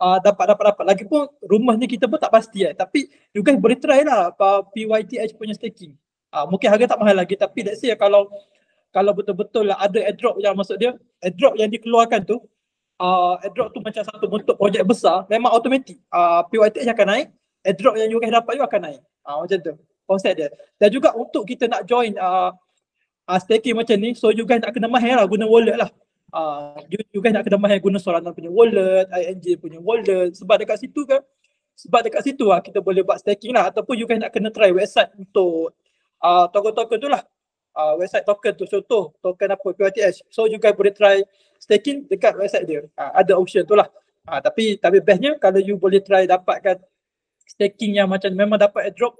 uh, dapat dapat dapat. Lagipun rumah ni kita pun tak pasti eh. Tapi you guys boleh try lah uh, PYTH punya staking. Ah, mungkin harga tak mahal lagi tapi let's say kalau kalau betul-betul lah ada airdrop yang masuk dia, airdrop yang dikeluarkan tu, uh, airdrop tu macam satu bentuk projek besar, memang automatik. Uh, PYTH akan naik, airdrop yang you guys dapat you akan naik. Uh, macam tu, konsep dia. Dan juga untuk kita nak join uh, uh, staking macam ni, so you guys nak kena mahir lah guna wallet lah. Uh, you, you guys nak kena mahir guna Solana punya wallet, ING punya wallet, sebab dekat situ kan, sebab dekat situ lah kita boleh buat staking lah ataupun you guys nak kena try website untuk uh, token-token tu lah uh, website token tu contoh token apa QRTH so you guys boleh try staking dekat website dia uh, ada option tu lah uh, tapi tapi bestnya kalau you boleh try dapatkan staking yang macam memang dapat airdrop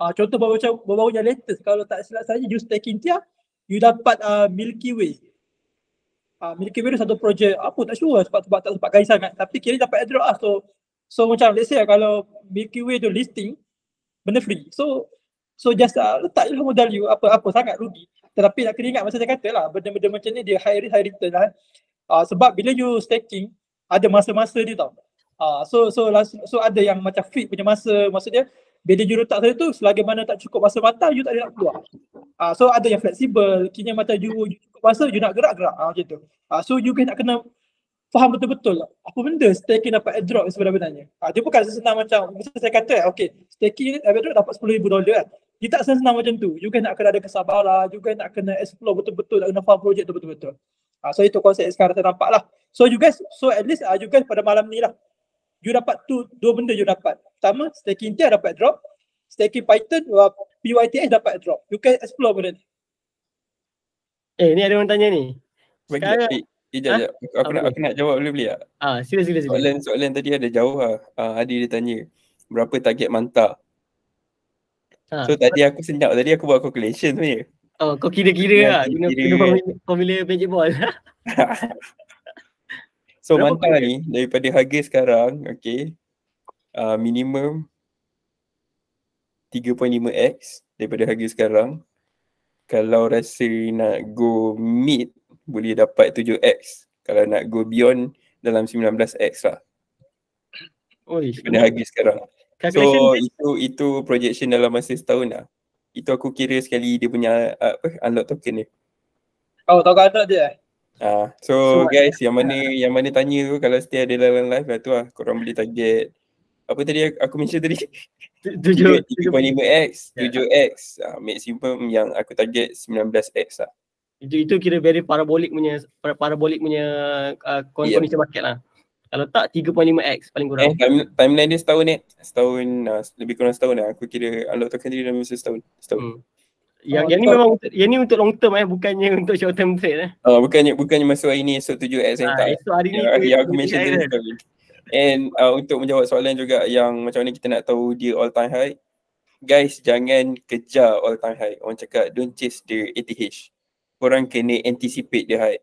uh, contoh baru macam baru yang latest kalau tak silap saja you staking dia you dapat uh, Milky Way uh, Milky Way tu satu projek apa tak sure sebab, sebab tak sempat kaya sangat tapi kini dapat airdrop lah so so macam let's say lah, kalau Milky Way tu listing benda free so So just uh, letak je modal you apa-apa sangat rugi. Tetapi nak kena ingat masa saya kata lah benda-benda macam ni dia high risk high return lah. Uh, sebab bila you staking ada masa-masa dia tau. Uh, so so so ada yang macam fit punya masa maksudnya bila you letak tadi tu selagi mana tak cukup masa mata you tak ada nak keluar. Uh, so ada yang fleksibel kini mata you, you cukup masa you nak gerak-gerak uh, macam tu. Uh, so you kena kena faham betul-betul lah apa benda staking dapat airdrop sebenarnya. Ah uh, dia bukan sesenang macam macam saya kata eh, okey staking eh, airdrop dapat 10000 dolar kan. Dia tak senang-senang macam tu. You guys nak kena ada kesabaran, lah. you guys nak kena explore betul-betul, nak kena faham projek tu betul-betul. Ha, so itu konsep sekarang terdampak lah. So you guys, so at least uh, you guys pada malam ni lah. You dapat tu, dua benda you dapat. Pertama, staking tier dapat drop. Staking Python, uh, PYTS dapat drop. You can explore benda ni. Eh, ni ada orang tanya ni. Bagi Sekarang, tak, eh, eh, ha? aku, aku, nak, aku nak jawab dulu boleh tak? Ah, sila, sila, sila. Soalan, soalan tadi ada jauh lah. Uh, Adi dia tanya, berapa target mantap? Ha. So tadi aku senyap tadi aku buat calculation tu ya. Oh kau kira-kira lah guna, kira. guna formula, formula magic ball. so Berapa mantap kira? Lah ni daripada harga sekarang okay uh, minimum 3.5x daripada harga sekarang kalau rasa nak go mid boleh dapat 7x kalau nak go beyond dalam 19x lah. Oi, daripada harga sekarang so itu itu projection dalam masa setahun lah. Itu aku kira sekali dia punya uh, apa unlock token ni. Oh, token unlock dia eh? Ah, so, so guys, eh, yang mana yeah. yang mana tanya tu kalau setiap ada dalam live lah tu lah korang boleh target apa tadi aku mention tadi? 7.5x, 7x yeah. uh, maximum yang aku target 19x lah. Itu, itu kira very parabolik punya parabolik punya uh, ya. condition yeah. market lah. Kalau tak 3.5x paling kurang. Eh, time, timeline dia setahun ni. Eh. Setahun uh, lebih kurang setahun lah. Eh. Aku kira unlock token dia dalam masa setahun. Setahun. Hmm. Yang, oh, yang ni memang yang ni untuk long term eh bukannya untuk short term trade eh. Oh uh, bukannya bukannya masuk hari ni esok 7x ah, esok hari ni ya, tu, yang aku mention tadi. And uh, untuk menjawab soalan juga yang macam ni kita nak tahu dia all time high. Guys jangan kejar all time high. Orang cakap don't chase the ATH. Korang kena anticipate the high.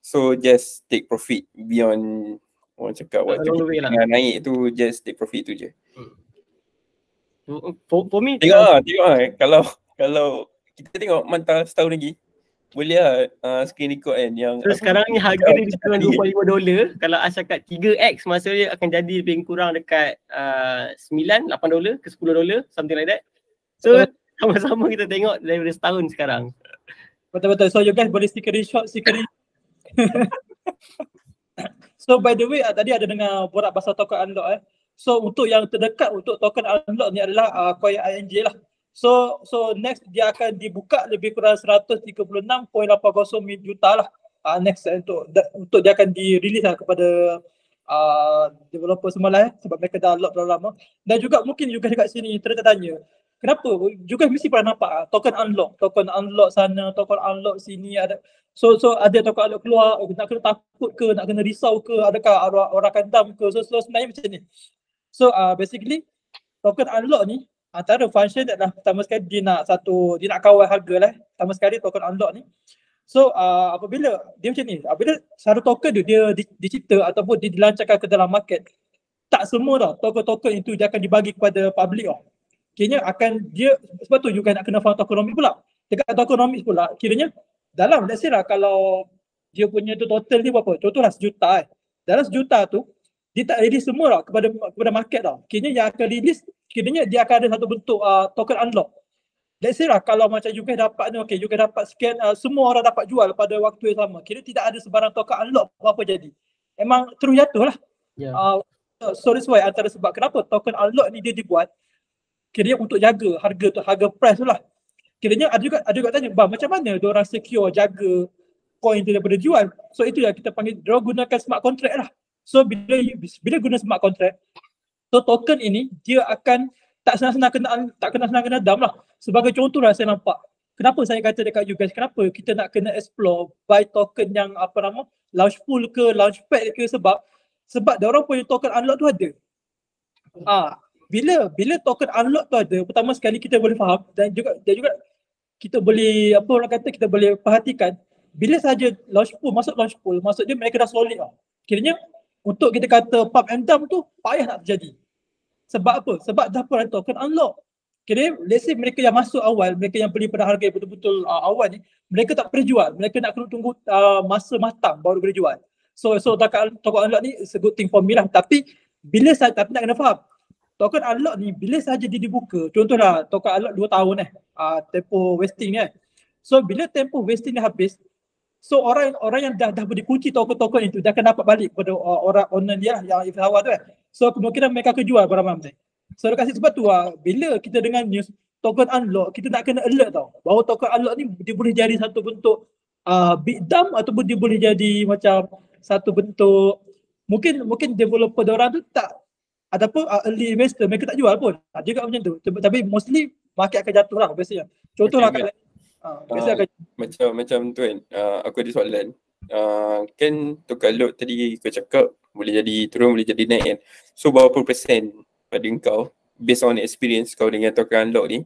So just take profit beyond orang cakap waktu lah. naik tu just take profit tu je. Hmm. For, for me tengok lah, tengok lah. Eh. Kalau kalau kita tengok mantan setahun lagi boleh lah uh, screen record kan yang so, sekarang ni harga dia dikurang 25 dolar kalau Ash cakap 3x masa dia akan jadi lebih kurang dekat uh, 9, 8 dolar ke 10 dolar something like that so sama-sama kita tengok dari setahun sekarang betul-betul so you guys boleh stick a short stick so by the way uh, tadi ada dengar borak pasal token unlock eh. So untuk yang terdekat untuk token unlock ni adalah uh, Coin ING lah. So so next dia akan dibuka lebih kurang 136.80 juta lah. Uh, next uh, untuk da, untuk dia akan dirilis lah kepada uh, developer semua lah eh, sebab mereka dah unlock dah lama. Dan juga mungkin juga dekat sini tertanya. tanya kenapa juga mesti pernah nampak ah, token unlock token unlock sana token unlock sini ada so so ada token unlock keluar oh, nak kena takut ke nak kena risau ke adakah orang, orang akan dump ke so, so sebenarnya macam ni so uh, basically token unlock ni antara function dia adalah pertama sekali dia nak satu dia nak kawal harga lah pertama sekali token unlock ni so uh, apabila dia macam ni apabila satu token tu dia dicipta ataupun dia dilancarkan ke dalam market tak semua tau token-token itu dia akan dibagi kepada public tau kiranya akan dia sebab tu juga nak kena faham ekonomi pula dekat ekonomi pula kiranya dalam let's say lah kalau dia punya tu total ni berapa contohlah sejuta eh dalam sejuta tu dia tak release semua tau lah kepada kepada market tau kiranya yang akan release kiranya dia akan ada satu bentuk uh, token unlock let's say lah kalau macam juga dapat ni okay juga dapat scan uh, semua orang dapat jual pada waktu yang sama kiranya tidak ada sebarang token unlock apa-apa jadi Emang terus jatuh lah yeah. uh, so this why antara sebab kenapa token unlock ni dia dibuat kira untuk jaga harga tu harga price tu lah kiranya ada juga ada juga tanya bang macam mana dia orang secure jaga coin tu daripada jual so itu yang kita panggil dia gunakan smart contract lah so bila bila guna smart contract so token ini dia akan tak senang-senang kena tak kena senang kena dam lah sebagai contoh lah saya nampak kenapa saya kata dekat you guys kenapa kita nak kena explore buy token yang apa nama launch pool ke launch pad ke sebab sebab dia orang punya token unlock tu ada ah bila bila token unlock tu ada pertama sekali kita boleh faham dan juga dan juga kita boleh apa orang kata kita boleh perhatikan bila saja launch pool masuk launch pool masuk dia mereka dah solid lah. Kiranya untuk kita kata pump and dump tu payah nak terjadi. Sebab apa? Sebab dah pun token unlock. Kira let's say mereka yang masuk awal, mereka yang beli pada harga yang betul-betul uh, awal ni, mereka tak pernah jual. Mereka nak kena tunggu uh, masa matang baru boleh jual. So so token unlock ni is a good thing for me lah. Tapi bila saya tapi nak kena faham, token unlock ni bila saja dia dibuka contohlah token unlock 2 tahun eh uh, tempoh wasting eh so bila tempo wasting dia habis so orang orang yang dah dah dikunci token-token itu dia akan dapat balik kepada uh, orang owner dia lah, yang awal tu eh so kemungkinan mereka akan jual barang macam ni so dia kasi sebab tu uh, bila kita dengan news token unlock kita nak kena alert tau bahawa token unlock ni dia boleh jadi satu bentuk uh, big dump ataupun dia boleh jadi macam satu bentuk mungkin mungkin developer orang tu tak ataupun uh, early investor mereka tak jual pun tak juga macam tu tapi mostly market akan jatuh lah biasanya contoh lah Uh, uh, macam macam tu kan, uh, aku ada soalan uh, Kan tukar load tadi kau cakap boleh jadi turun boleh jadi naik kan So berapa persen pada kau based on experience kau dengan token unlock ni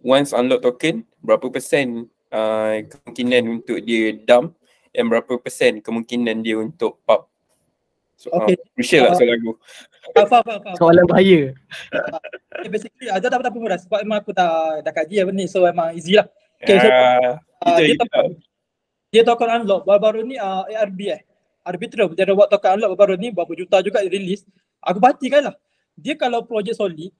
Once unlock token berapa persen uh, kemungkinan untuk dia dump And berapa persen kemungkinan dia untuk pop So okay. uh, crucial uh, lah soalan aku faham, faham, faham, faham. Soalan bahaya. Okay, eh, basically, Azhar apa berapa murah sebab memang aku tak dah kaji apa ni. So, memang easy lah. Okay, so, ah, uh, dia, token unlock baru-baru ni uh, ARB eh. Arbitrum, dia dah buat token unlock baru-baru ni, berapa juta juga dia release. Aku kan lah. Dia kalau projek solid,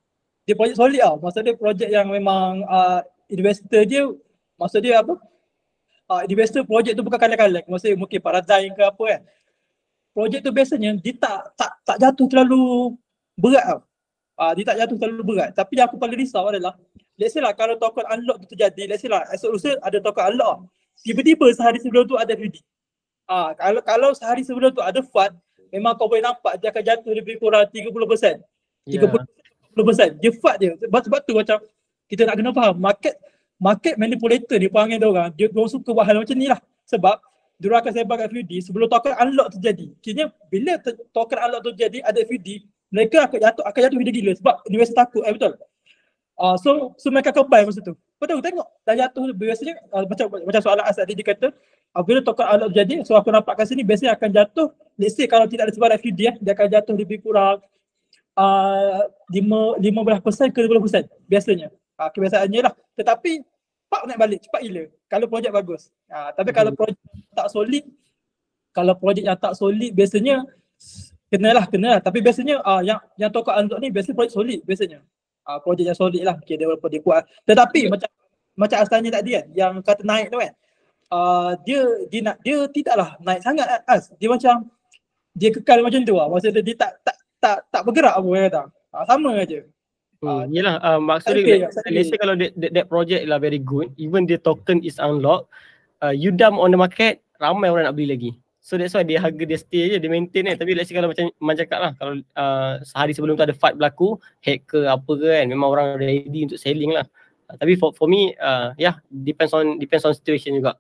dia projek solid lah. Maksud dia projek yang memang uh, investor dia, maksud dia apa? Uh, investor projek tu bukan kalah-kalah. Maksud dia mungkin Paradigm ke apa kan projek tu biasanya dia tak tak tak jatuh terlalu berat tau. uh, dia tak jatuh terlalu berat. Tapi yang aku paling risau adalah let's say lah kalau token unlock tu terjadi, let's say lah esok lusa ada token unlock. Tiba-tiba sehari sebelum tu ada FUD. uh, ah, kalau kalau sehari sebelum tu ada FUD, memang kau boleh nampak dia akan jatuh lebih kurang 30%. Yeah. 30%. 30%. Dia FUD je. Sebab, batu tu macam kita nak kena faham market market manipulator ni panggil dia orang. Dia, dia orang suka buat hal macam ni lah. Sebab dia akan sebar kat FUD sebelum token unlock terjadi. Kini bila token unlock terjadi ada FUD, mereka akan jatuh akan jatuh video gila sebab universe takut eh, betul. Uh, so so mereka akan buy masa tu. Betul tengok dah jatuh biasanya uh, macam macam soalan asal tadi dia kata uh, bila token unlock jadi so aku nampak kat sini biasanya akan jatuh let's say kalau tidak ada sebar FUD eh, dia akan jatuh lebih kurang uh, 5, 15% ke 20% biasanya. Uh, kebiasaannya lah. Tetapi cepat naik balik, cepat gila kalau projek bagus. Ha, tapi kalau hmm. projek tak solid, kalau projek yang tak solid biasanya kena kenalah, kenalah. Tapi biasanya uh, yang yang tokoh Anzok ni biasanya projek solid biasanya. Uh, projek yang solid lah, okay, developer dia kuat. Tetapi yeah. macam macam Az tanya tadi kan, yang kata naik tu kan, uh, dia, dia nak, dia tidaklah naik sangat Az. Dia macam, dia kekal macam tu lah. Maksudnya dia tak, tak, tak, tak bergerak apa yang kata. Uh, sama aja. Hmm, ah, yelah, uh, maksudnya okay, let's say kalau that, that, that project lah very good, even the token is unlocked, uh, ah, you dump on the market, ramai orang nak beli lagi. So that's why dia harga dia stay je, dia maintain eh. Tapi let's say kalau macam Man cakap lah, kalau uh, sehari sebelum tu ada fight berlaku, hacker apa ke kan, memang orang ready untuk selling lah. Uh, tapi for, for me, uh, ya yeah, depends on depends on situation juga.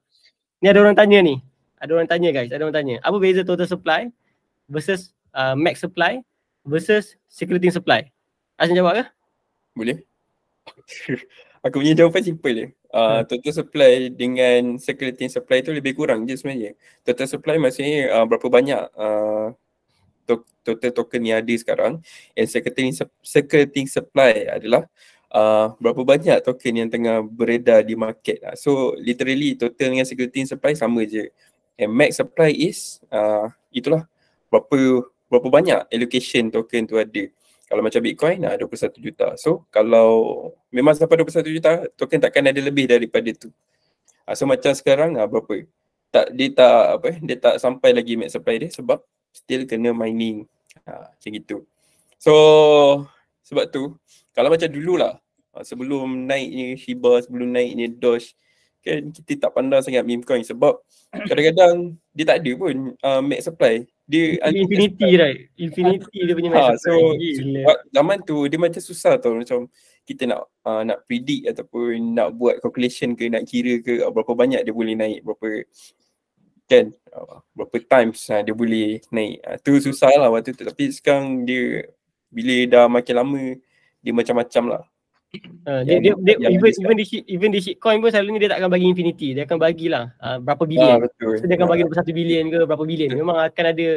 Ni ada orang tanya ni. Ada orang tanya guys, ada orang tanya. Apa beza total supply versus uh, max supply versus circulating supply? Azin jawab ke? Boleh. aku punya jawapan simple je. Uh, hmm. Total supply dengan circulating supply tu lebih kurang je sebenarnya. Total supply maksudnya uh, berapa banyak uh, total token ni ada sekarang and circulating, circulating supply adalah uh, berapa banyak token yang tengah beredar di market. Lah. So literally total dengan circulating supply sama je. And max supply is uh, itulah berapa berapa banyak allocation token tu ada kalau macam Bitcoin ah 21 juta. So kalau memang sampai 21 juta token takkan ada lebih daripada tu. Ah, so macam sekarang ah berapa? Tak dia tak apa dia tak sampai lagi max supply dia sebab still kena mining. Ah, macam gitu. So sebab tu kalau macam dululah ah, sebelum naiknya Shiba, sebelum naiknya Doge kan kita tak pandang sangat meme coin sebab kadang-kadang dia tak ada pun uh, max supply dia infinity supply. right infinity dia punya ha, so, supply zaman tu dia macam susah tau macam kita nak uh, nak predict ataupun nak buat calculation ke nak kira ke uh, berapa banyak dia boleh naik berapa kan uh, berapa times uh, dia boleh naik uh, tu susah lah waktu tu tapi sekarang dia bila dah makin lama dia macam-macam lah Uh, dia, dia, dia, even, even, di, even di shitcoin pun ni dia tak akan bagi infinity dia akan bagilah uh, berapa bilion ah, So, dia akan ah. bagi ah. 21 bilion ke berapa bilion memang akan ada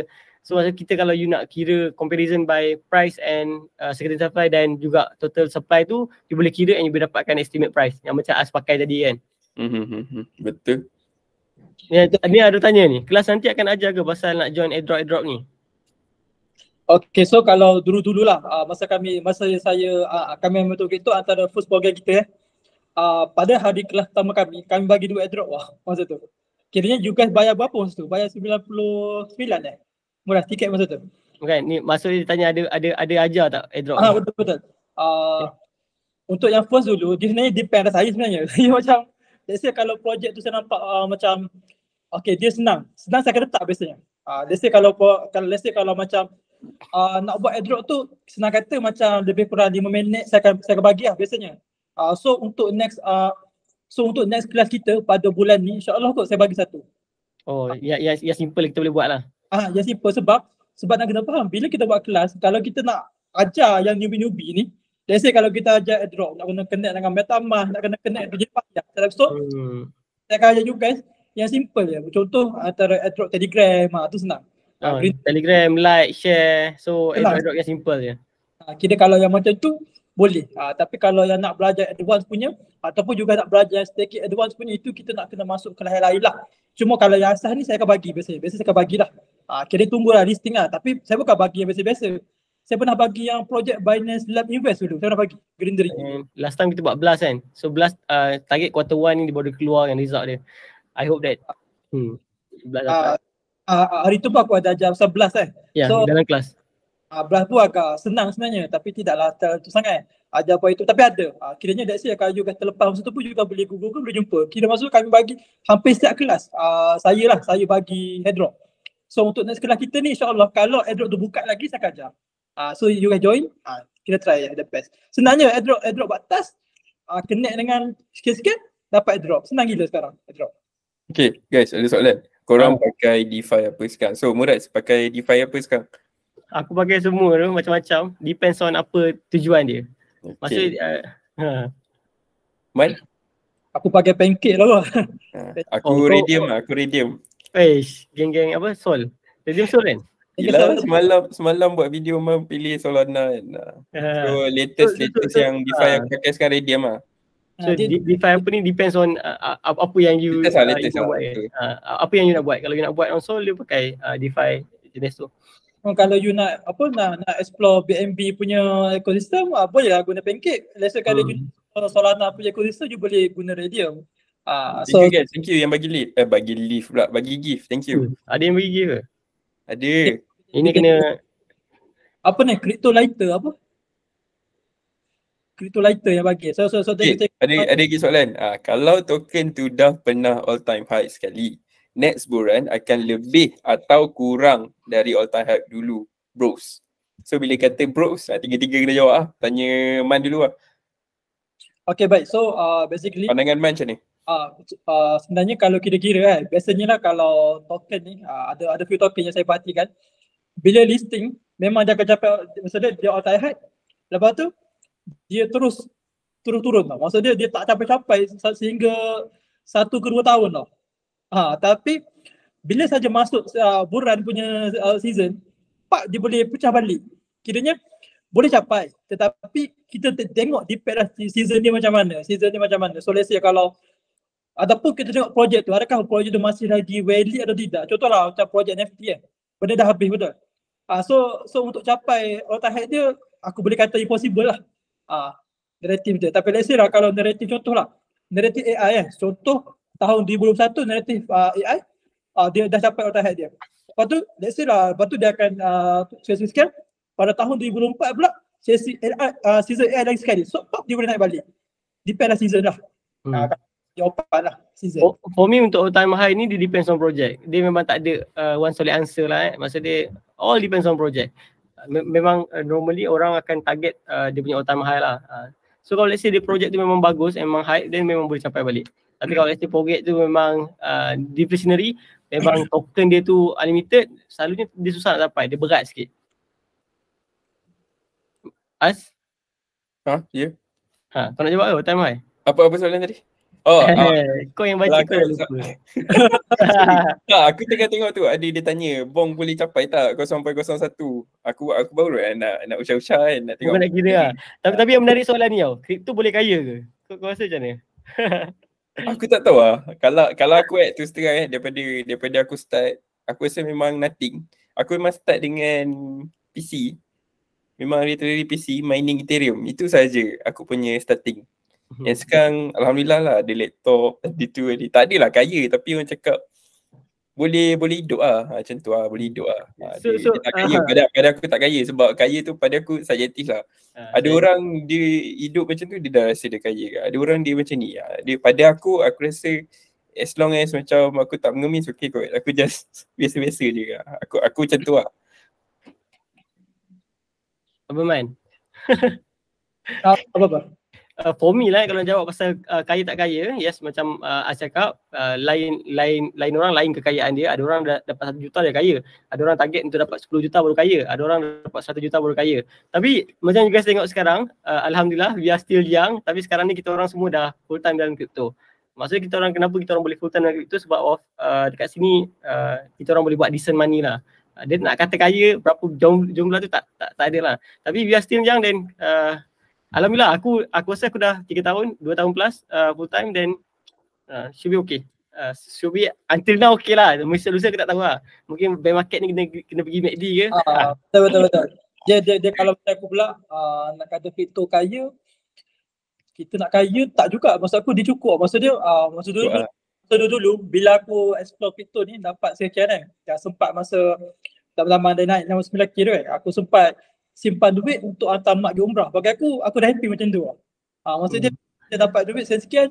so maksudnya kita kalau you nak kira comparison by price and uh, secondary supply dan juga total supply tu you boleh kira and you boleh dapatkan estimate price yang macam as pakai tadi kan mhm, mhm, mhm. betul ni, ni ada tanya ni kelas nanti akan ajar ke pasal nak join airdrop-airdrop ni Okay, so kalau dulu-dulu lah uh, ah, masa kami masa saya uh, kami membentuk itu antara first program kita eh. Uh, pada hari kelas pertama kami, kami bagi dua airdrop wah masa tu. Kiranya you guys bayar berapa masa tu? Bayar sembilan puluh sembilan eh? Murah tiket masa tu. Okay, ni masa dia tanya ada ada ada ajar tak airdrop? Ah, uh, betul betul. Uh, okay. Untuk yang first dulu, dia sebenarnya depend atas saya sebenarnya. saya macam, let's say kalau projek tu saya nampak uh, macam, okay dia senang. Senang saya kena tak biasanya. Uh, let's say kalau, kalau, let's say kalau macam uh, nak buat airdrop tu senang kata macam lebih kurang 5 minit saya akan saya akan bagi lah biasanya. Uh, so untuk next uh, so untuk next kelas kita pada bulan ni insyaallah kot saya bagi satu. Oh ya ya ya simple kita boleh buat lah. Ah uh, ya simple sebab sebab nak kena faham bila kita buat kelas kalau kita nak ajar yang newbie-newbie ni Let's say kalau kita ajar airdrop, nak kena connect dengan metamask, nak kena connect dengan jepang ya. So, hmm. saya akan ajar you guys yang simple je. Ya. Contoh antara airdrop telegram, ha, tu senang. Uh, Telegram, like, share. So Yalah. Android yang simple je. Ah, kita kalau yang macam tu boleh. Uh, tapi kalau yang nak belajar advance punya ataupun juga nak belajar yang advance punya itu kita nak kena masuk ke lahir lain lah. Cuma kalau yang asah ni saya akan bagi biasa-biasa saya akan bagilah. Uh, Kita tunggu lah listing lah. Tapi saya bukan bagi yang biasa-biasa. Saya pernah bagi yang projek Binance Lab Invest dulu. Saya pernah bagi Grindery. Um, hmm, last time kita buat blast kan. So blast uh, target quarter one ni dia baru keluar yang result dia. I hope that. Hmm. Blast uh, dapat uh, hari tu pun aku ada jam 11 eh. Ya, yeah, so, dalam kelas. Uh, ah, belah tu agak senang sebenarnya tapi tidaklah terlalu sangat. Ada apa itu tapi ada. Uh, kiranya that's it kalau you kata lepas masa tu pun juga boleh google pun boleh jumpa. Kira masa tu kami bagi hampir setiap kelas. Uh, saya lah, saya bagi headlock. So untuk next kelas kita ni insyaAllah kalau headlock tu buka lagi saya akan ajar. Uh, so you guys join, uh, kita try the best. Sebenarnya airdrop, airdrop buat test, uh, connect dengan sikit-sikit, dapat airdrop. Senang gila sekarang airdrop. Okay guys, ada soalan. Korang ha. pakai DeFi apa sekarang? So Murad pakai DeFi apa sekarang? Aku pakai semua tu macam-macam depends on apa tujuan dia. Okay. Maksud uh, ha. Mat? Aku pakai pancake lah. lah. Aku oh, radium lah, aku radium. Eish, geng-geng apa? Sol. Radium Sol kan? Yelah, semalam, semalam buat video mem pilih Solana lah. ha. kan. Uh. So, latest, so, so, latest so, so, so, yang DeFi uh. aku pakai sekarang radium lah. So dia, DeFi apa ni depends on uh, uh apa yang you, uh, you nak buat. Uh, apa yang you nak buat. Kalau you nak buat on Sol, you pakai uh, DeFi jenis tu. Oh, kalau you nak apa nak nak explore BNB punya ekosistem, uh, boleh lah guna Pancake. Lepas kalau hmm. you nak Solana punya ekosistem, you boleh guna Radium. Uh, so, you guys. Thank you yang bagi lead. Eh, bagi leaf pula. Bagi gift. Thank you. Hmm. Ada yang bagi gift ke? Ada. Ini kena apa ni? Crypto lighter apa? crypto lighter yang bagi. So so so okay. tadi ada tanya. ada lagi soalan. Uh, kalau token tu dah pernah all time high sekali, next bull run akan lebih atau kurang dari all time high dulu, bros. So bila kata bros, uh, tiga-tiga kena jawab ah. Tanya Man dulu ah. Okay baik. So uh, basically pandangan Man macam ni. Uh, uh, sebenarnya kalau kira-kira kan, eh, biasanya lah kalau token ni, uh, ada ada few token yang saya perhatikan bila listing, memang dia akan capai, maksudnya dia all time high lepas tu dia terus turun-turun tau. Maksud dia dia tak capai-capai sehingga satu ke dua tahun tau. Ha, tapi bila saja masuk uh, Buran punya uh, season, pak dia boleh pecah balik. Kiranya boleh capai. Tetapi kita tengok di lah season ni macam mana. Season ni macam mana. So let's say kalau ataupun kita tengok projek tu, adakah projek tu masih lagi valid atau tidak. Contohlah macam projek NFT kan. Benda dah habis betul. Uh, so so untuk capai rotahat dia, aku boleh kata impossible lah uh, naratif dia. Tapi let's say lah kalau naratif contoh lah. Naratif AI eh. Contoh tahun 2001 naratif uh, ah, AI uh, ah, dia dah sampai otak dia. Lepas tu let's say lah. Lepas tu dia akan uh, sesi sekian. Pada tahun 2004 pula sesi AI, uh, season AI lagi sekali. So pop, dia boleh naik balik. Depend lah season lah. Hmm. Uh, jawapan lah season. For, me untuk time high ni dia depends on project. Dia memang tak ada uh, one solid answer lah eh. Maksudnya dia all depends on project memang uh, normally orang akan target uh, dia punya all high lah. Uh, so kalau let's say dia project tu memang bagus, memang high then memang boleh capai balik. Tapi kalau let's say project tu memang uh, depressionary, memang token dia tu unlimited, selalunya dia susah nak capai, dia berat sikit. As? Ha? Ya? Yeah. Ha, kau nak jawab ke all time high? Apa-apa soalan tadi? Oh, eh, ah. kau yang baca lah, kau lupa. aku tengah tengok tu ada dia tanya, "Bong boleh capai tak 0.01?" Aku aku baru eh, nak nak usah-usah kan, nak tengok. Aku nak kira lah. Tapi tapi yang menarik soalan ni tau. Kripto boleh kaya ke? Kau, kau rasa macam ni? aku tak tahu lah. Kalau kalau aku at tu setengah eh daripada daripada aku start, aku rasa memang nothing. Aku memang start dengan PC. Memang literally PC mining Ethereum. Itu saja aku punya starting. Mm-hmm. Yang sekarang Alhamdulillah lah ada laptop, ada tu, ada tak lah kaya tapi orang cakap boleh boleh hidup lah ha, macam tu lah boleh hidup lah ha, so, dia, so, dia tak kaya uh-huh. kadang, kadang aku tak kaya sebab kaya tu pada aku subjektif lah uh, ada yeah. orang dia hidup macam tu dia dah rasa dia kaya kan ada orang dia macam ni lah dia pada aku aku rasa as long as macam aku tak mengemis okay kot aku just biasa-biasa je lah aku, aku macam tu lah apa man? apa apa? uh, for me lah kalau jawab pasal uh, kaya tak kaya yes macam uh, Asia cakap uh, lain lain lain orang lain kekayaan dia ada orang dapat satu juta dia kaya ada orang target untuk dapat sepuluh juta baru kaya ada orang dapat satu juta baru kaya tapi macam juga guys tengok sekarang uh, alhamdulillah we are still young tapi sekarang ni kita orang semua dah full time dalam crypto maksudnya kita orang kenapa kita orang boleh full time dalam crypto sebab of uh, dekat sini uh, kita orang boleh buat decent money lah uh, dia nak kata kaya berapa jumlah tu tak tak, tak ada lah tapi we are still young then uh, Alhamdulillah aku aku rasa aku dah 3 tahun, 2 tahun plus uh, full time then uh, should be okay. Uh, should be until now okay lah. Mesti lusa aku tak tahu lah. Mungkin bear market ni kena kena pergi MACD ke. Uh, betul betul betul. dia, dia, dia kalau macam aku pula uh, nak kata fitur kaya kita nak kaya tak juga. Maksud aku dia cukup. Maksud dia uh, maksud dulu, lah. dulu, dulu, dulu, dulu bila aku explore fitur ni dapat sekian eh. Dah sempat masa tak lama dia naik nama 9K kan. Aku sempat simpan duit untuk hantar mak pergi umrah. Bagi aku, aku dah happy macam tu. Ha, maksudnya, hmm. kita dapat duit sekian,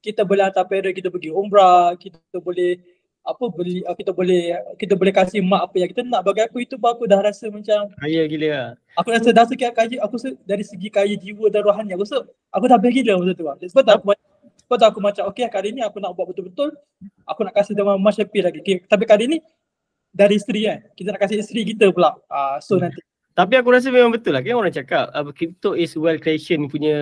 kita boleh hantar parent kita pergi umrah, kita boleh apa beli ah, kita boleh kita boleh kasih mak apa yang kita nak bagi aku itu pun aku dah rasa macam kaya gila aku rasa dah segi kaya aku rasa dari segi kaya jiwa dan rohani aku rasa aku dah bagi gila masa tu lah sebab tak aku sebab tak aku macam okey kali ni aku nak buat betul-betul aku nak kasih dengan mak happy lagi okay. tapi kali ni dari isteri kan kita nak kasih isteri kita pula uh, so hmm. nanti tapi aku rasa memang betul lah kan orang cakap uh, crypto is well creation punya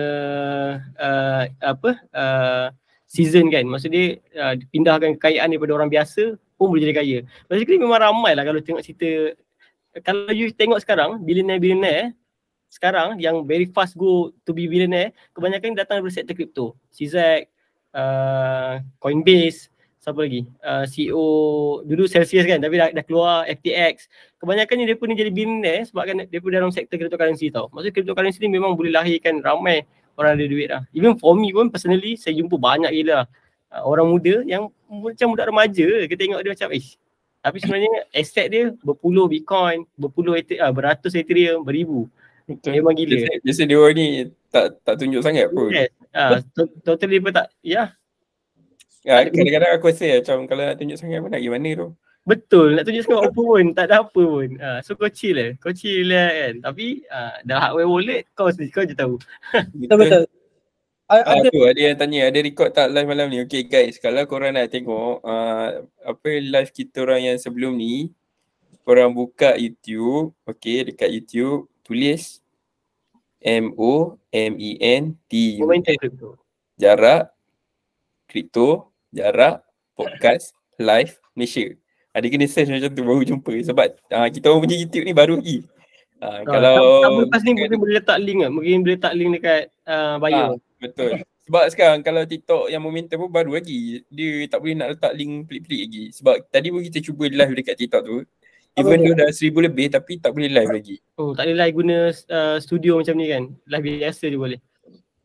uh, apa uh, season kan. Maksud dia uh, pindahkan kekayaan daripada orang biasa pun boleh jadi kaya. Basically memang ramai lah kalau tengok cerita kalau you tengok sekarang billionaire-billionaire sekarang yang very fast go to be billionaire kebanyakan datang dari sektor crypto. CZ, uh, Coinbase, siapa lagi uh, CEO dulu Celsius kan tapi dah, dah keluar FTX kebanyakan ni depa ni jadi bin billionaire eh, sebab kan depa dalam sektor cryptocurrency tau maksud cryptocurrency ni memang boleh lahirkan ramai orang ada duit lah even for me pun personally saya jumpa banyak gila lah. uh, orang muda yang macam budak remaja kita tengok dia macam ish tapi sebenarnya aset dia berpuluh bitcoin berpuluh ethereum, uh, beratus ethereum beribu Betul. memang gila biasanya, biasanya dia orang ni tak tak tunjuk sangat pun yes. Uh, total pun tak ya yeah. Ya, kadang-kadang aku rasa macam kalau nak tunjuk sangat pun nak pergi mana tu. Betul, nak tunjuk sangat apa pun, tak ada apa pun. Uh, so kau chill lah, kau chill lah kan. Tapi uh, dah hardware wallet, kau sendiri, kau je tahu. Betul-betul. Ah, ada. Tu, ada yang tanya, ada record tak live malam ni? Okay guys, kalau korang nak tengok uh, apa live kita orang yang sebelum ni korang buka YouTube, okay dekat YouTube tulis M-O-M-E-N-T Momentum Jarak kripto jarak podcast live Malaysia. Ada kena search macam tu baru jumpa sebab uh, kita orang punya YouTube ni baru lagi. Uh, uh, kalau lepas ni kan- mungkin boleh letak link ah. Mungkin boleh letak link dekat uh, bio. Uh, betul. Sebab sekarang kalau TikTok yang momentum pun baru lagi dia tak boleh nak letak link pelik-pelik lagi sebab tadi pun kita cuba live dekat TikTok tu even though dah seribu lebih tapi tak boleh live lagi. Oh tak boleh live guna uh, studio macam ni kan. Live biasa je boleh.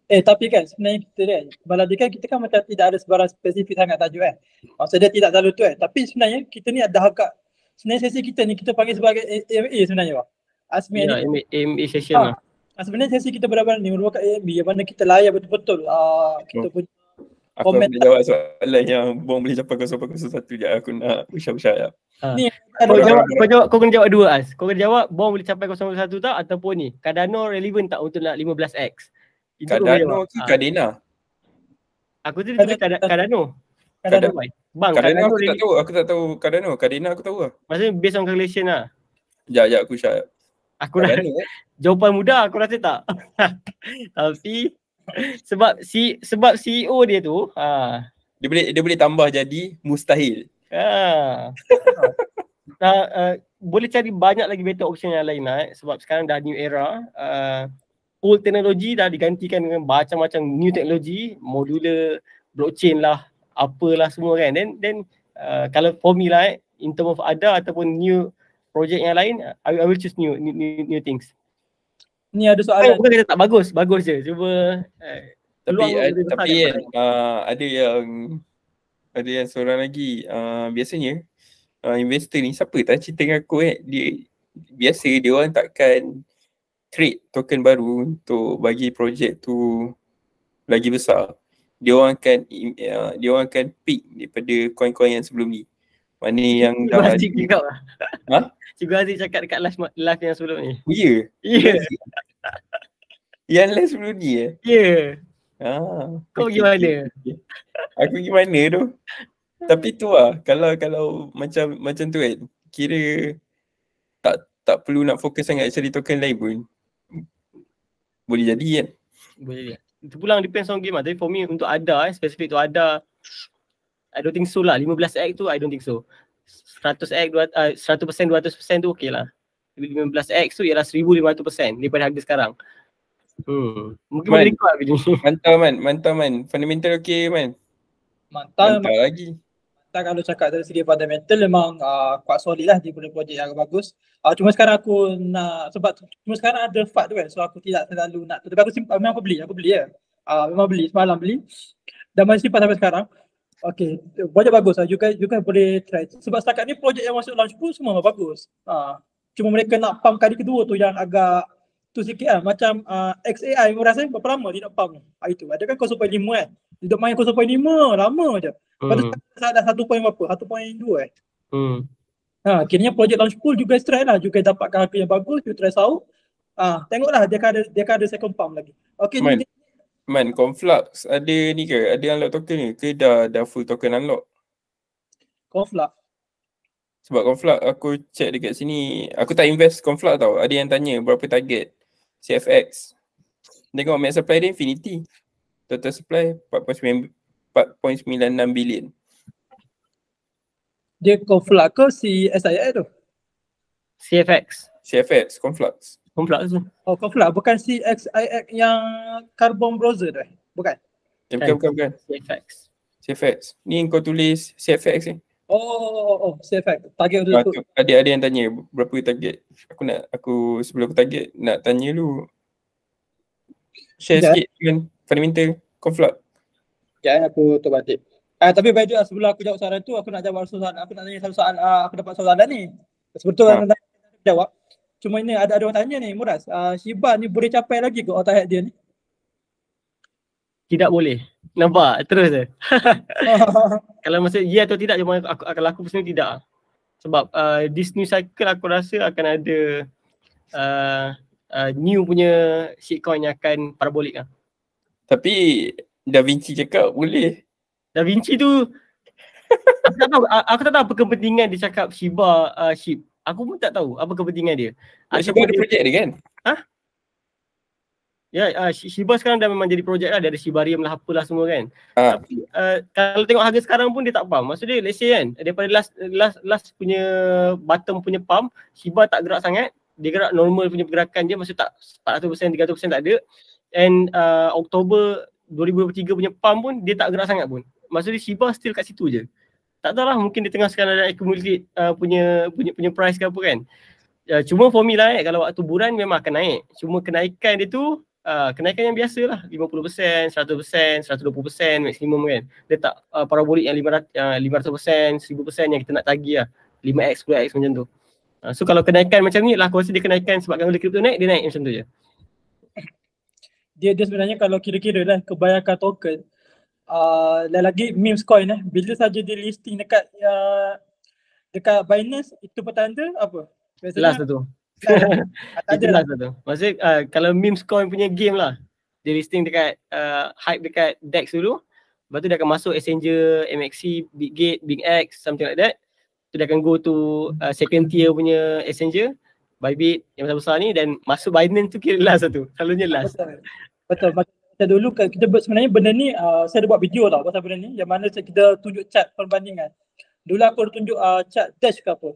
Eh tapi kan sebenarnya kita kan dia kan kita kan macam tidak ada sebarang spesifik sangat tajuk kan. Maksud dia tidak terlalu tu kan. Tapi sebenarnya kita ni ada agak sebenarnya sesi kita ni kita panggil sebagai AMA sebenarnya wah. Asmi ya, ni. AMA, session ha. lah. Ah, sebenarnya sesi kita berapa ni merupakan AMA yang mana kita layak betul-betul uh, kita punya Aku komen boleh jawab soalan yang Bong boleh capai kosong-kosong satu je aku nak usah-usah ya. Ha. Ni, kau, kau, kau, kau kena jawab dua As. Kau kena jawab Bong boleh capai kosong-kosong satu tak ataupun ni Cardano relevan tak untuk nak 15x? Kadano lah. ke ha. Kadena? Aku tu dia Kadano. Kadano. Kadano. Kadano. Bang, Kadena aku tak tahu. Aku tak tahu Kadano. Kadena aku tahu lah. Maksudnya based on calculation lah. Sekejap, sekejap aku syak. Aku Kadano, eh? jawapan mudah aku rasa tak. Tapi sebab si sebab CEO dia tu ha. dia boleh dia boleh tambah jadi mustahil. Ha. Eh, boleh cari banyak lagi better option yang lain lah eh. sebab sekarang dah new era old teknologi dah digantikan dengan macam-macam new teknologi modular blockchain lah apalah semua kan then then uh, kalau for me lah eh, in term of ada ataupun new project yang lain I, will choose new new, new, new things ni ada soalan bukan kata tak bagus bagus je cuba eh, tapi, ada, eh, tapi kan, uh, ada yang ada yang seorang lagi uh, biasanya uh, investor ni siapa tak cerita dengan aku eh dia biasa dia orang takkan create token baru untuk bagi projek tu lagi besar dia orang akan uh, dia orang akan pick daripada coin-coin yang sebelum ni mana yang dah ada cikgu kau ha? cikgu Aziz cakap dekat last live yang sebelum ni oh, ya yeah. yeah. yang last sebelum ni eh ya yeah. Ha. Ah. kau pergi mana aku pergi mana tu tapi tu lah kalau kalau macam macam tu kan kira tak tak perlu nak fokus sangat cari token lain pun boleh jadi kan boleh jadi itu pulang depends on game lah tapi for me untuk ada eh specific to ada I don't think so lah 15 act tu I don't think so 100 act 100% 200% uh, tu okey lah 15 x tu ialah 1500% daripada harga sekarang Hmm. Mungkin man. boleh record lagi ni. Mantap man, mantap man. Fundamental okey man. Mantap, mantap man. lagi kita kalau cakap dari segi fundamental memang uh, kuat solid lah dia punya projek yang bagus. Uh, cuma sekarang aku nak sebab cuma sekarang ada fad tu kan so aku tidak terlalu nak tapi aku simpan memang aku beli aku beli ya. Ah uh, memang beli semalam beli. Dan masih simpan sampai sekarang. Okay, projek bagus lah. You guys, you guys boleh try. Sebab setakat ni projek yang masuk launch pun semua bagus. uh, cuma mereka nak pump kali kedua tu yang agak tu sikit lah. Macam uh, XAI, aku rasa berapa lama dia nak pump? Ah, itu. Ada kan kau supaya lima kan? Duduk main 0.5 lama je. Hmm. Pada saat dah 1 poin berapa? 1 poin 2 eh. Hmm. Ha, akhirnya project launch pool juga try lah. Juga dapatkan harga yang bagus. Kita try sahut. Ha, tengoklah dia akan ada, dia akan ada second pump lagi. Okay. Man. Jadi, Man, Conflux ada ni ke? Ada unlock token ni ke? Dah, dah full token unlock? Conflux. Sebab Conflux aku check dekat sini. Aku tak invest Conflux tau. Ada yang tanya berapa target CFX. Tengok max supply dia infinity total supply 4.9 4.96 bilion. Dia conflux ke si SIA tu? CFX. CFX conflux. Conflux Oh conflux bukan CXIX yang carbon browser tu eh? Bukan. Bukan, bukan, bukan, bukan. Eh, CFX. CFX. Ni kau tulis CFX ni. Eh? Oh, oh, oh, oh, oh CFX. Target dulu ah, tu. Ada ada yang tanya berapa target. Aku nak aku sebelum aku target nak tanya lu. Share sikit kan fundamental kau flat. Ya, ya, aku tutup balik. Uh, ah, tapi by the way, sebelum aku jawab soalan tu, aku nak jawab soalan. Aku nak tanya satu soalan, uh, aku dapat soalan dah ni. Sebetulnya ha. aku nak jawab. Cuma ini ada, ada orang tanya ni, Muras. Uh, Shiba ni boleh capai lagi ke otak head dia ni? Tidak boleh. Nampak? Terus je. kalau masa ya atau tidak, cuma aku, aku, kalau aku tidak. Sebab uh, this new cycle aku rasa akan ada uh, uh, new punya shitcoin yang akan parabolik lah. Tapi Da Vinci cakap boleh. Da Vinci tu aku tak tahu aku tak tahu apa kepentingan dia cakap Shiba uh, ship. Aku pun tak tahu apa kepentingan dia. Ada Shiba ada projek dia kan? Ha? Ya, yeah, uh, Shiba sekarang dah memang jadi projek lah. Dia ada Shibarium lah, apalah semua kan. Ha. Tapi uh, kalau tengok harga sekarang pun dia tak pump. Maksud dia, let's say kan, daripada last, last, last punya bottom punya pump, Shiba tak gerak sangat. Dia gerak normal punya pergerakan dia, maksud tak 400%, 300% tak ada and uh, Oktober 2023 punya pump pun dia tak gerak sangat pun. Maksudnya Shiba still kat situ je. Tak lah mungkin di tengah sekarang ada accumulate uh, punya punya punya price ke apa kan. Uh, cuma for me lah eh, kalau waktu bulan memang akan naik. Cuma kenaikan dia tu uh, kenaikan yang biasa lah 50%, 100%, 120% maksimum kan. Dia tak uh, parabolik yang 500, 500%, uh, yang kita nak tagi lah. 5x, 10x macam tu. Uh, so kalau kenaikan macam ni lah aku rasa dia kenaikan sebab gangguan crypto naik dia naik macam tu je dia dia sebenarnya kalau kira-kira lah kebanyakan token uh, lagi meme coin eh bila saja dia listing dekat uh, dekat Binance itu petanda apa? Biasanya, last tu. Ah, itu last tu. Maksud uh, kalau meme coin punya game lah dia listing dekat uh, hype dekat DEX dulu lepas tu dia akan masuk Exchanger, MXC, Biggate, BigX, something like that tu dia akan go to uh, second tier punya Exchanger Bybit yang besar-besar ni dan masuk Binance tu kira last satu. Lah Selalunya last. Betul. Betul. Macam dulu kan, kita sebenarnya benda ni uh, saya ada buat video tau pasal benda ni yang mana kita tunjuk chart perbandingan. Dulu aku ada tunjuk uh, chart Dash ke apa.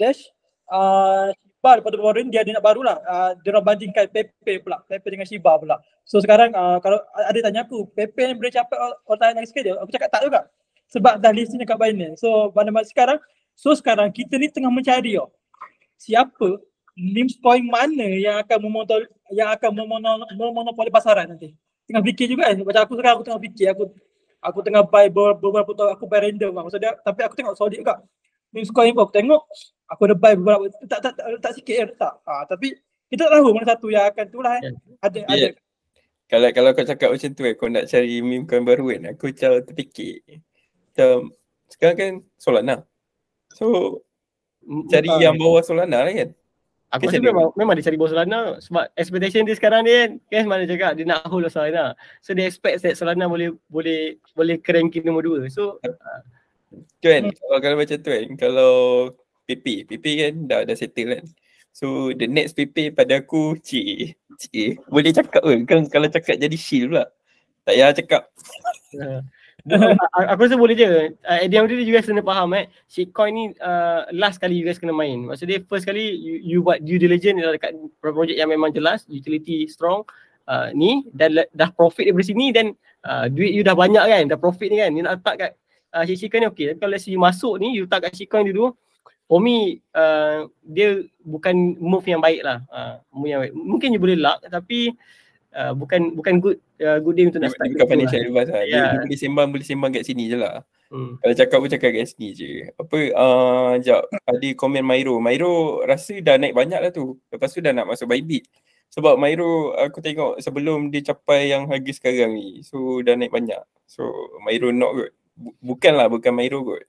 Dash uh, Shiba daripada baru dia ada nak baru lah. Uh, dia orang bandingkan Pepe pula. Pepe dengan Shiba pula. So sekarang uh, kalau ada tanya aku Pepe yang boleh capai orang tanya lagi sekali Aku cakap tak juga. Sebab dah listnya kat Binance. So pada masa sekarang. So sekarang kita ni tengah mencari oh siapa meme coin mana yang akan memonopoli yang akan memonopoli pasaran nanti. Tengah fikir juga kan. Macam aku sekarang aku tengah fikir aku aku tengah buy beberapa tahun aku buy random lah. Maksudnya, tapi aku tengok solid juga. Meme coin aku tengok aku ada buy beberapa tak tak tak, tak, sikit eh, tak. Ha, ah, tapi kita tak tahu mana satu yang akan tu lah, eh. Yeah. Ada yeah. ada. Kalau kalau kau cakap macam tu eh, kau nak cari meme coin baru kan, aku macam terfikir. Macam sekarang kan solat nak. Lah. So cari yang bawah Solana lah kan Aku rasa memang, memang dia cari bawah Solana sebab expectation dia sekarang ni kan kan mana cakap dia nak hold Solana so dia expect that Solana boleh boleh boleh cranking nombor 2 so kan uh, kalau, kalau macam tu kan kalau PP PP kan dah dah settle kan so the next PP pada aku ci ci boleh cakap ke kan kalau cakap jadi shield pula tak payah cakap ah aku rasa boleh je. Uh, at the end of the you guys kena faham eh. Shitcoin ni uh, last kali you guys kena main. Maksudnya first kali you, you buat due diligence dalam dekat projek yang memang jelas, utility strong uh, ni dan dah profit daripada sini dan uh, duit you dah banyak kan, dah profit ni kan. You nak letak kat uh, Shitcoin ni okey. Tapi kalau let's you masuk ni, you letak kat Shitcoin dulu, For me, uh, dia bukan move yang baik lah. Uh, move yang baik. Mungkin you boleh luck tapi uh, bukan bukan good uh, good day untuk nak start bukan lah. financial lah. advice lah boleh sembang boleh sembang kat sini je lah hmm. kalau cakap pun cakap kat sini je apa uh, sekejap ada komen Mairo Mairo rasa dah naik banyak lah tu lepas tu dah nak masuk Bybit sebab Mairo aku tengok sebelum dia capai yang harga sekarang ni so dah naik banyak so Mairo not good bukan lah bukan Mairo kot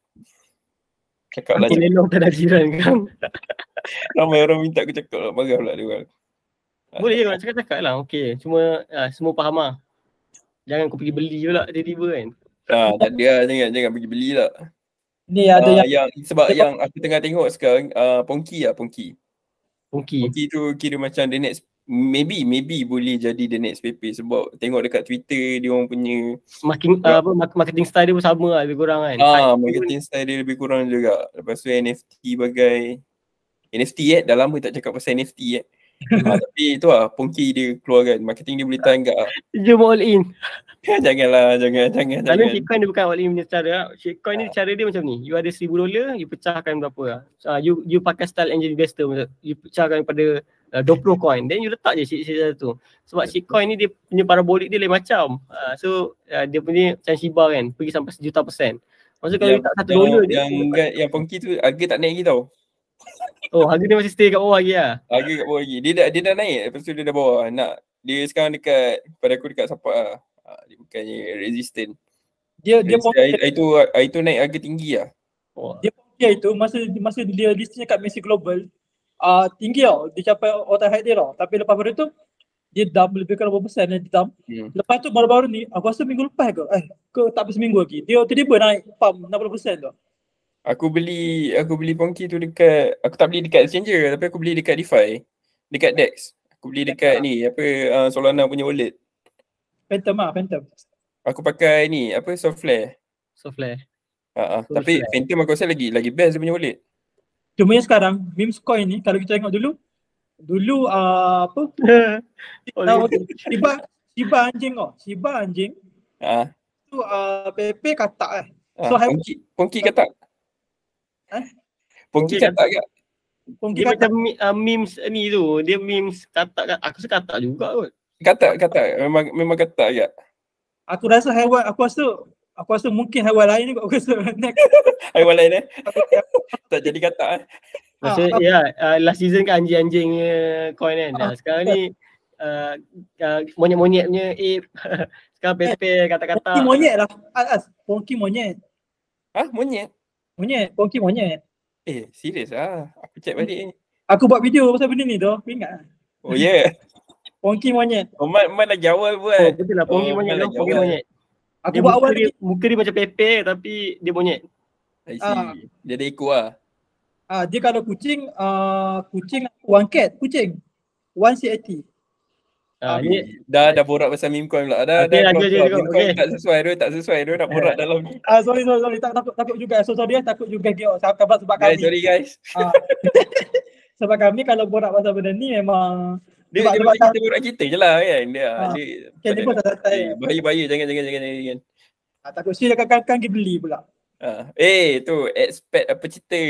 cakap lah Aku lelong tanah jiran kan Ramai orang minta aku cakap lah Marah pula dia orang boleh je nak cakap-cakap lah. Okey. Cuma uh, semua faham lah. Jangan kau pergi beli pula tiba-tiba kan. Ah, tak dia jangan jangan pergi beli lah. Ni ada uh, yang, yang sebab yang aku tengah tengok sekarang a uh, Pongki ah Pongki. Lah, Pongki. Pongki tu kira macam the next maybe maybe boleh jadi the next PP sebab tengok dekat Twitter dia orang punya marketing ah, apa marketing style dia pun sama lah, lebih kurang kan. Ah, uh, marketing style dia lebih kurang juga. Lepas tu NFT bagai NFT eh dah lama tak cakap pasal NFT eh. Ah, tapi tu lah pungki dia keluar kan marketing dia boleh tahan gak jom all in ya, janganlah jangan jangan Lalu jangan Bitcoin dia bukan all in punya cara Bitcoin ni ha. cara dia macam ni you ada 1000 dollar you pecahkan berapa lah. ah uh, you you pakai style angel investor you pecahkan pada ah, uh, 20 coin then you letak je shit shit tu sebab shit coin ni dia punya parabolik dia lain macam uh, so uh, dia punya macam Shiba kan pergi sampai sejuta persen maksud kalau yang, tak satu dolar yang dia yang, dia yang, yang tu harga tak naik lagi tau Oh, harga dia masih stay kat bawah lagi lah. Harga kat bawah lagi. Dia dah, dia dah naik. Lepas tu dia dah bawah. Nak, dia sekarang dekat, pada aku dekat support lah. Ah, dia bukannya resistant. Dia, dia itu, itu naik harga tinggi lah. Dia pun dia itu, masa, masa dia listnya kat Messi Global, uh, tinggi tau. Dia capai auto high dia tau. Tapi lepas pada tu, dia dump lebih kurang berapa persen dia dump. Hmm. Lepas tu baru-baru ni, aku rasa minggu lepas ke? Eh, ke tak habis seminggu lagi. Dia tiba-tiba naik pump 60% tu aku beli aku beli Ponky tu dekat aku tak beli dekat exchanger tapi aku beli dekat DeFi dekat Dex aku beli dekat ni apa uh, Solana punya wallet Phantom ah Phantom aku pakai ni apa Softflare Softflare ha ah, ah. tapi Phantom aku rasa lagi lagi best dia punya wallet cuma yang sekarang Mims coin ni kalau kita tengok dulu dulu uh, apa Shiba Shiba anjing kau oh, Shiba anjing ah tu uh, Pepe katak eh ah, so Ponky, katak Pungki kata agak. Pungki kata memes ni tu. Dia memes kata. kan. Aku rasa katak juga kot. kata. katak. Memang memang kata agak. Aku rasa haiwan, aku rasa aku rasa mungkin haiwan lain ni Aku rasa haiwan lain eh. tak jadi kata. eh. Masa, ah, ah. ya, uh, last season kan anjing-anjing uh, coin kan. Ah. sekarang ni uh, uh, monyet-monyet punya eh, ape. sekarang pepe kata-kata. Monyet lah. Pongki monyet. Ha? Monyet? Monyet, Pongki monyet. Eh, serius lah. Aku check balik ni. Aku buat video pasal benda ni tu. Aku ingat lah. Oh, ya? Yeah. Pongki monyet. Oh, Mat, Mat lagi awal buat. Oh, betul lah. Pongki oh, monyet. Man Pongki monyet. Aku buat awal dia, Muka dia macam pepe tapi dia monyet. I ah. see. Uh, dia ada ikut lah. Uh, dia kalau kucing, uh, kucing one cat, kucing. One CAT ni ah, dah dah borak pasal meme coin pula. Dah okay, Okay, okay, okay. tak sesuai dia, tak sesuai dia nak borak dalam Ah uh, sorry sorry sorry tak takut takut juga. So sorry eh takut juga dia sebab sebab sebab kami. Guys, sorry guys. Uh, sebab kami kalau borak pasal benda ni memang dia sebab, dia sebab kita borak kita je lah kan. Dia. Uh, dia okay, dia pun tak tahu. Eh. Bahaya-bahaya jangan jangan jangan jangan. jangan. Uh, takut sih nak kan pergi beli pula. Ah uh, eh tu expect apa cerita.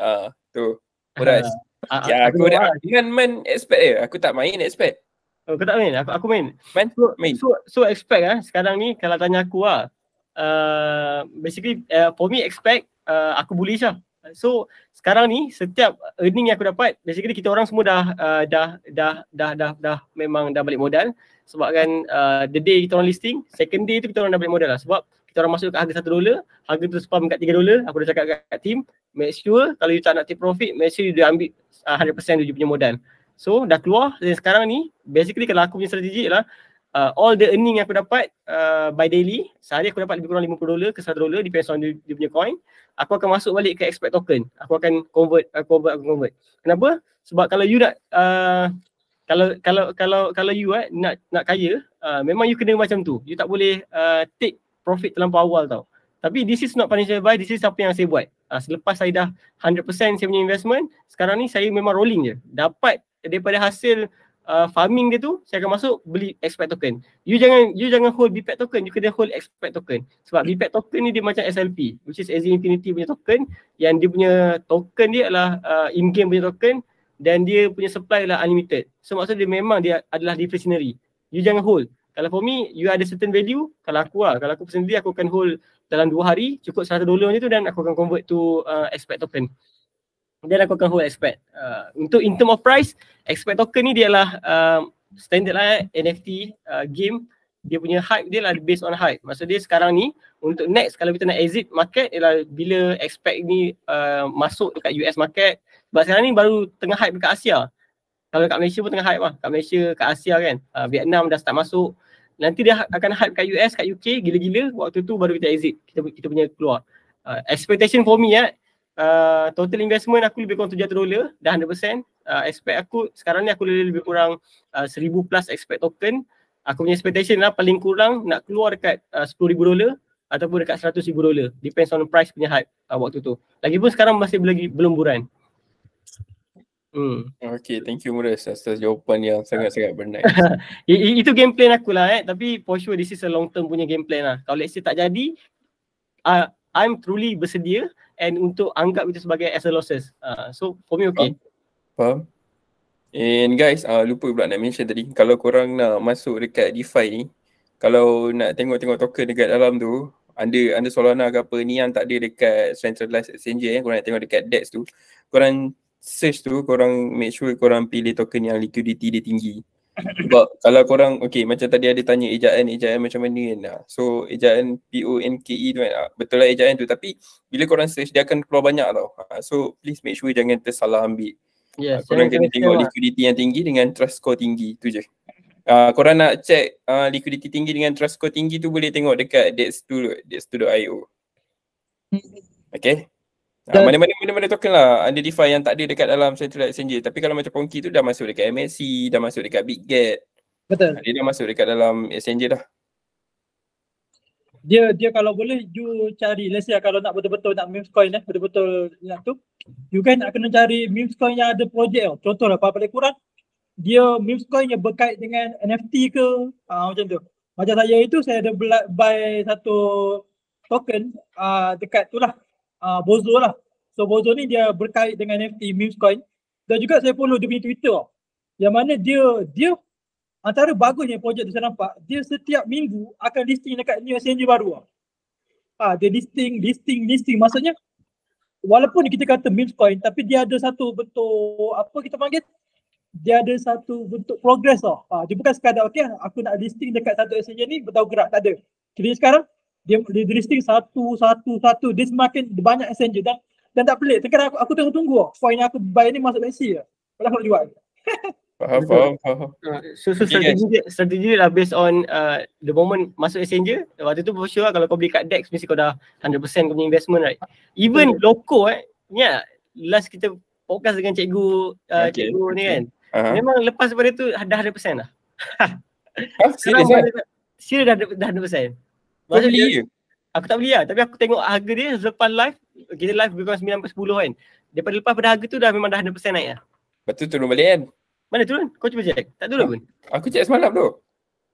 Ah uh, tu. Beras. Uh, ya aku, aku dah dengan main expect eh. Aku tak main expect. Oh, kau tak main? Aku, aku main. Main? So, main. So, so expect eh, sekarang ni kalau tanya aku lah. Uh, basically, uh, for me expect, uh, aku bullish lah. So sekarang ni setiap earning yang aku dapat basically kita orang semua dah, uh, dah dah dah dah dah memang dah balik modal sebab kan uh, the day kita orang listing second day tu kita orang dah balik modal lah sebab kita orang masuk ke harga satu dolar harga tu spam kat 3 dolar aku dah cakap kat, kat team make sure kalau you tak nak take profit make sure you ambil uh, 100% you punya modal So dah keluar dan sekarang ni basically kalau aku punya strategi ialah uh, all the earning yang aku dapat uh, by daily, sehari aku dapat lebih kurang 50 dolar ke 100 dolar depends on dia, dia punya coin. Aku akan masuk balik ke expect token. Aku akan convert, uh, convert, aku convert. Kenapa? Sebab kalau you nak uh, kalau kalau kalau kalau you eh, nak nak kaya, uh, memang you kena macam tu. You tak boleh uh, take profit terlalu awal tau. Tapi this is not financial advice, this is apa yang saya buat. Uh, selepas saya dah 100% saya punya investment, sekarang ni saya memang rolling je. Dapat daripada hasil uh, farming dia tu saya akan masuk beli expect token. You jangan you jangan hold BPAC token, you kena hold expect token. Sebab BPAC token ni dia macam SLP which is AZ Infinity punya token yang dia punya token dia adalah uh, in game punya token dan dia punya supply adalah unlimited. So maksudnya dia memang dia adalah deflationary. You jangan hold. Kalau for me, you ada certain value, kalau aku lah. Kalau aku sendiri aku akan hold dalam dua hari, cukup 100 dolar macam tu dan aku akan convert to uh, expect token. Dia aku akan hold expect. Uh, untuk in term of price, expect token ni dia adalah um, standard lah eh, NFT uh, game. Dia punya hype dia lah based on hype. Maksud dia sekarang ni untuk next kalau kita nak exit market ialah bila expect ni uh, masuk dekat US market. Sebab sekarang ni baru tengah hype dekat Asia. Kalau kat Malaysia pun tengah hype lah. Kat Malaysia, kat Asia kan. Uh, Vietnam dah start masuk. Nanti dia akan hype kat US, kat UK gila-gila. Waktu tu baru kita exit. Kita, kita punya keluar. Uh, expectation for me ya, eh, Ah, total investment aku lebih kurang 700 dolar dah 100% uh, ah, expect aku sekarang ni aku lebih, lebih kurang uh, ah, 1000 plus expect token aku punya expectation lah paling kurang nak keluar dekat uh, 10000 dolar ataupun dekat 100000 dolar depends on price punya hype uh, waktu tu lagipun sekarang masih lagi belum buran Hmm. Okay, thank you Muras atas jawapan yang sangat-sangat bernice. itu game plan aku lah eh. Tapi for sure this is a long term punya game plan lah. Kalau let's say tak jadi, uh, I'm truly bersedia and untuk anggap itu sebagai as a losses. Uh, so for me okay. Faham. And guys, uh, lupa pula nak mention tadi, kalau korang nak masuk dekat DeFi ni, kalau nak tengok-tengok token dekat dalam tu, anda anda Solana ke apa ni yang tak ada dekat centralized exchange eh, korang nak tengok dekat DEX tu, korang search tu, korang make sure korang pilih token yang liquidity dia tinggi. Sebab kalau korang, okay macam tadi ada tanya ejaan, ejaan macam mana kan lah. So ejaan P-O-N-K-E tu kan ah, Betul lah ejaan tu tapi bila korang search dia akan keluar banyak tau. Ah, so please make sure jangan tersalah ambil. Yes, ah, korang kena tengok liquidity yang tinggi dengan trust score tinggi tu je. Uh, korang nak check uh, liquidity tinggi dengan trust score tinggi tu boleh tengok dekat dex2.io. Hmm. Okay. Ah, mana-mana mana-mana token lah ada DeFi yang tak ada dekat dalam central exchange tapi kalau macam Ponki tu dah masuk dekat MSC, dah masuk dekat BitGet. Betul. Ah, dia dah masuk dekat dalam exchange dah. Dia dia kalau boleh you cari let's say kalau nak betul-betul nak meme coin eh betul-betul nak tu you kan nak kena cari meme coin yang ada projek tau. Contohlah apa paling kurang dia meme coin yang berkait dengan NFT ke uh, macam tu. Macam saya itu saya ada buy satu token uh, dekat tu lah uh, Bozo lah. So Bozo ni dia berkait dengan NFT meme coin dan juga saya follow dia punya Twitter. Lah. Yang mana dia dia antara bagusnya projek tu saya nampak dia setiap minggu akan listing dekat new exchange baru. Ah uh, dia listing listing listing maksudnya walaupun kita kata meme coin tapi dia ada satu bentuk apa kita panggil dia ada satu bentuk progress lah. Ha, dia bukan sekadar okay aku nak listing dekat satu exchange ni bertahu gerak tak ada. Jadi sekarang dia dia, listing satu satu satu dia semakin banyak exchange dan dan tak pelik terkadang aku aku tengok tunggu coin yang aku buy ni masuk Messi je kalau aku jual faham faham so, so strategi dia, strategi dia lah based on uh, the moment masuk exchange waktu tu for sure lah kalau kau beli kat DEX mesti kau dah 100% kau punya investment right even yeah. loko eh ni yeah, last kita podcast dengan cikgu uh, okay. Ya, cikgu ni kan uh-huh. memang lepas daripada tu dah 100% lah Ha? Serius kan? Serius dah 100%. Kau Masa beli Aku tak beli lah. Tapi aku tengok harga dia selepas live. Kita live lebih kurang 9 10 kan. Daripada lepas pada harga tu dah memang dah 100% naik lah. Lepas tu turun balik kan? Mana turun? Kau cuba check. Tak turun ha. pun. Aku check semalam tu.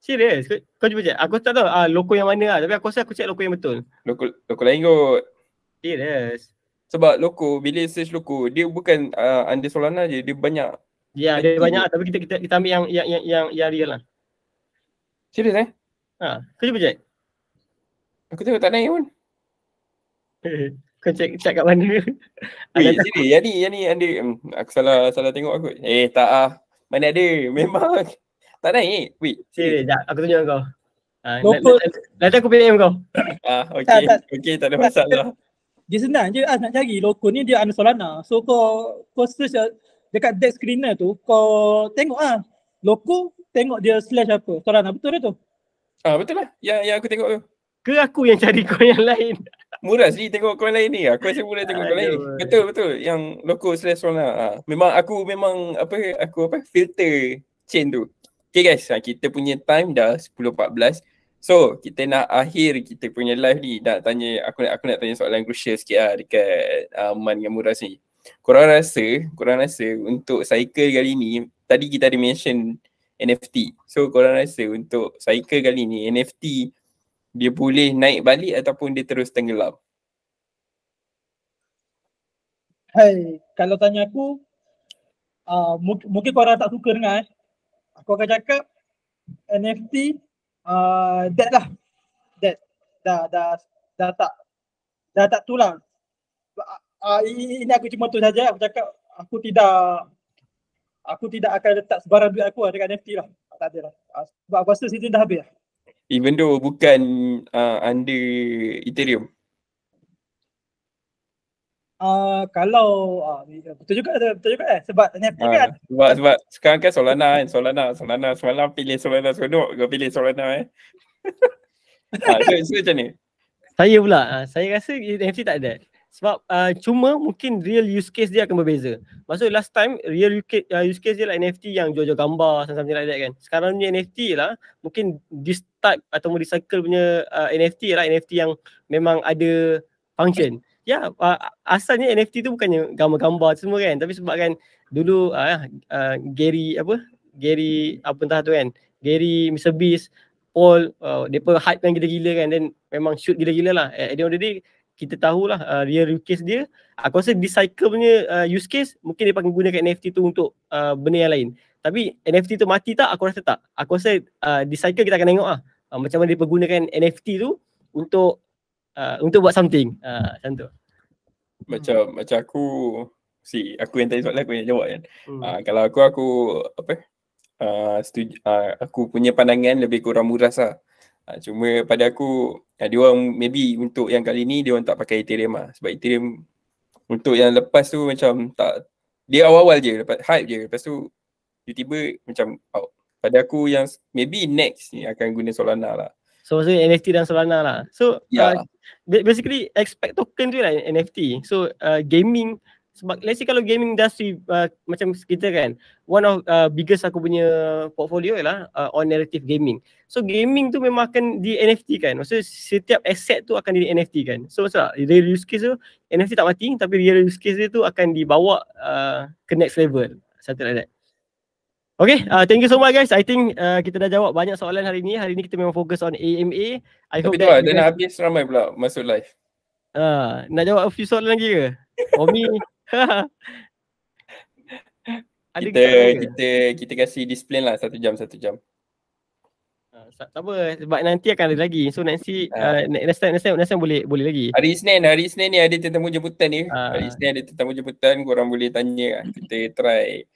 Serius? Kau, kau cuba check. Aku tak tahu uh, ah, loko yang mana lah. Tapi aku rasa aku check loko yang betul. Loko, loko lain kot. Serius? Sebab loko, bila search loko, dia bukan uh, under Solana je. Dia banyak. Ya, yeah, dia banyak lah. Tapi kita, kita, kita ambil yang, yang, yang, yang, yang real lah. Serius eh? Ha. Kau cuba check. Aku tengok tak naik pun. Kau cek cek kat mana? Ada sini. Yang ni, yang ni Andi. Hmm, aku salah salah tengok aku. Eh, tak ah. Mana ada? Memang tak naik. Wait. Sini, eh. jap aku tunjuk kau. Ah, uh, nanti aku PM kau. Ah, okey. Okey, tak ada masalah. Dia senang je ah, nak cari lokon ni dia ada So kau kau search dekat dex screener tu, kau tengok ah loko tengok dia slash apa. Solana betul ke tu? Ah, betul lah. Yang yang aku tengok tu ke aku yang cari kau yang lain? Murah sih tengok kau lain ni. Aku rasa murah tengok kau lain. Betul betul yang loko slash sona. Lah. Ah, memang aku memang apa aku apa filter chain tu. Okay guys, ah, kita punya time dah 10.14. So, kita nak akhir kita punya live ni. Nak tanya aku nak aku nak tanya soalan crucial sikit lah dekat Aman ah, uh, dengan Murah sini. Korang rasa, korang rasa untuk cycle kali ni, tadi kita ada mention NFT. So korang rasa untuk cycle kali ni NFT dia boleh naik balik ataupun dia terus tenggelam? Hai, kalau tanya aku, uh, mungkin, mungkin korang tak suka dengar. Eh. Aku akan cakap NFT, uh, dead lah. Dead. Dah, dah, dah tak. Dah tak tu Uh, uh ini aku cuma tu saja. Aku cakap aku tidak aku tidak akan letak sebarang duit aku lah dengan NFT lah. Tak ada lah. Uh, sebab aku rasa sini dah habis lah even though bukan uh, under Ethereum. Uh, kalau uh, betul juga betul juga eh sebab tanya uh, kan sebab, sebab sekarang kan Solana kan Solana Solana semalam pilih Solana seronok kau pilih Solana eh uh, so, so, macam ni saya pula uh, saya rasa NFT tak ada sebab uh, cuma mungkin real use case dia akan berbeza. Maksud last time real uh, use case dia lah NFT yang jual-jual gambar macam like that kan. Sekarang ni NFT lah mungkin this type atau recycle punya uh, NFT lah NFT yang memang ada function. Ya yeah, uh, asalnya NFT tu bukannya gambar-gambar semua kan tapi sebab kan dulu uh, ya, uh, Gary apa Gary apa entah tu kan Gary Mr Beast Paul uh, depa hype kan gila-gila kan then memang shoot gila-gila lah. At the end of the day kita tahulah uh, real use case dia aku rasa recycle punya uh, use case mungkin dia gunakan NFT tu untuk uh, benda yang lain tapi NFT tu mati tak aku rasa tak aku rasa uh, recycle uh, kita akan tengok ah uh, macam mana dia pergunakan NFT tu untuk uh, untuk buat something uh, macam tu macam hmm. macam aku si aku yang tanya soalan aku yang jawab kan hmm. uh, kalau aku aku apa uh, setuju, uh, aku punya pandangan lebih kurang muras lah Ha, cuma pada aku ya, dia orang maybe untuk yang kali ni dia orang tak pakai Ethereum lah sebab Ethereum untuk yang lepas tu macam tak dia awal-awal je dapat hype je lepas tu tiba-tiba macam out. Pada aku yang maybe next ni akan guna Solana lah. So maksudnya NFT dan Solana lah. So yeah. uh, basically expect token tu lah NFT. So uh, gaming sebab let's say kalau gaming industry uh, macam kita kan one of uh, biggest aku punya portfolio ialah uh, on narrative gaming so gaming tu memang akan di NFT kan maksudnya setiap asset tu akan di NFT kan so maksudnya real use case tu NFT tak mati tapi real use case dia tu akan dibawa uh, ke next level satu like that Okay, uh, thank you so much guys. I think uh, kita dah jawab banyak soalan hari ni. Hari ni kita memang fokus on AMA. I hope Tapi dia nak habis ramai pula masuk live. Uh, nak jawab a few soalan lagi ke? For me, kita kita kita kasi disiplin lah satu jam satu jam. Tak, ah, tak apa eh. sebab nanti akan ada lagi. So nanti ha. uh, next time next time next time boleh boleh lagi. Hari Isnin hari Isnin ni ada tetamu jemputan ni. Ha. Hari Isnin ada tetamu jemputan kau orang boleh tanya lah. kita try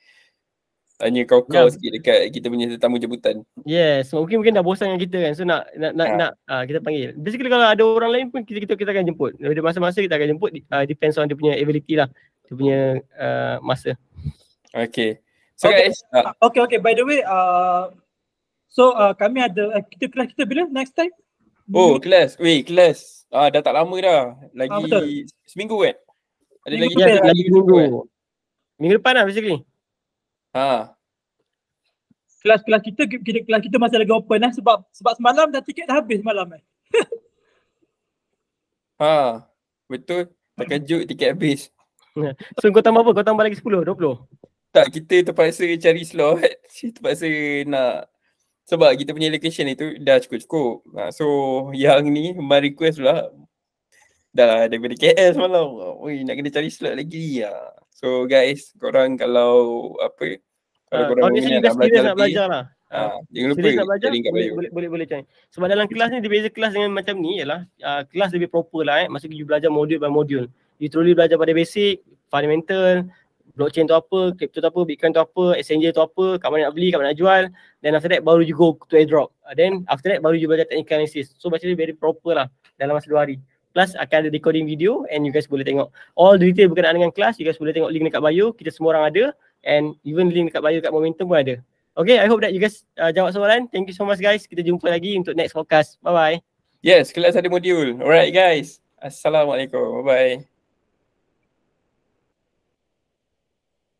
tanya kau-kau ya. sikit dekat kita punya tetamu jemputan. Yes, mungkin mungkin dah bosan dengan kita kan. So nak nak nak, ha. nak uh, kita panggil. Basically kalau ada orang lain pun kita kita, kita akan jemput. Ada masa-masa kita akan jemput uh, depends on dia punya ability lah dia punya uh, masa. Okay. So okay. guys. Uh, okay, okay. By the way, uh, so uh, kami ada, uh, kita kelas kita bila next time? Oh, kelas. Wait, kelas. Ah, dah tak lama dah. Lagi ah, seminggu kan? Ada minggu lagi, lagi, lagi minggu Kan? Minggu depan lah basically. Ha. Kelas-kelas kita, kita, kelas kita masih lagi open lah sebab sebab semalam dah tiket dah habis malam eh. ha. Betul. Tak kejut, tiket habis. So kau tambah apa? Kau tambah lagi 10, 20? Tak, kita terpaksa cari slot. terpaksa nak sebab kita punya location itu dah cukup-cukup. Ha, so yang ni my request pula dah daripada KL semalam. Oi, nak kena cari slot lagi Ya. So guys, korang kalau apa kalau ah, korang uh, nak, belajar nak belajar lah. Ha, ah, jangan lupa nak belajar, boleh, boleh, boleh, boleh, boleh cari. Sebab dalam kelas ni, dia beza kelas dengan macam ni ialah uh, kelas lebih proper lah eh. Maksudnya you belajar modul by modul you truly belajar pada basic, fundamental, blockchain tu apa, crypto tu apa, bitcoin tu apa, exchanger tu apa, kat mana nak beli, kat mana nak jual then after that baru you go to airdrop uh, then after that baru you belajar technical analysis so macam ni very proper lah dalam masa 2 hari plus akan ada recording video and you guys boleh tengok all the detail berkenaan dengan kelas, you guys boleh tengok link dekat bio, kita semua orang ada and even link dekat bio kat momentum pun ada okay I hope that you guys uh, jawab soalan, thank you so much guys, kita jumpa lagi untuk next podcast, bye bye yes, kelas ada modul, alright guys Assalamualaikum, bye bye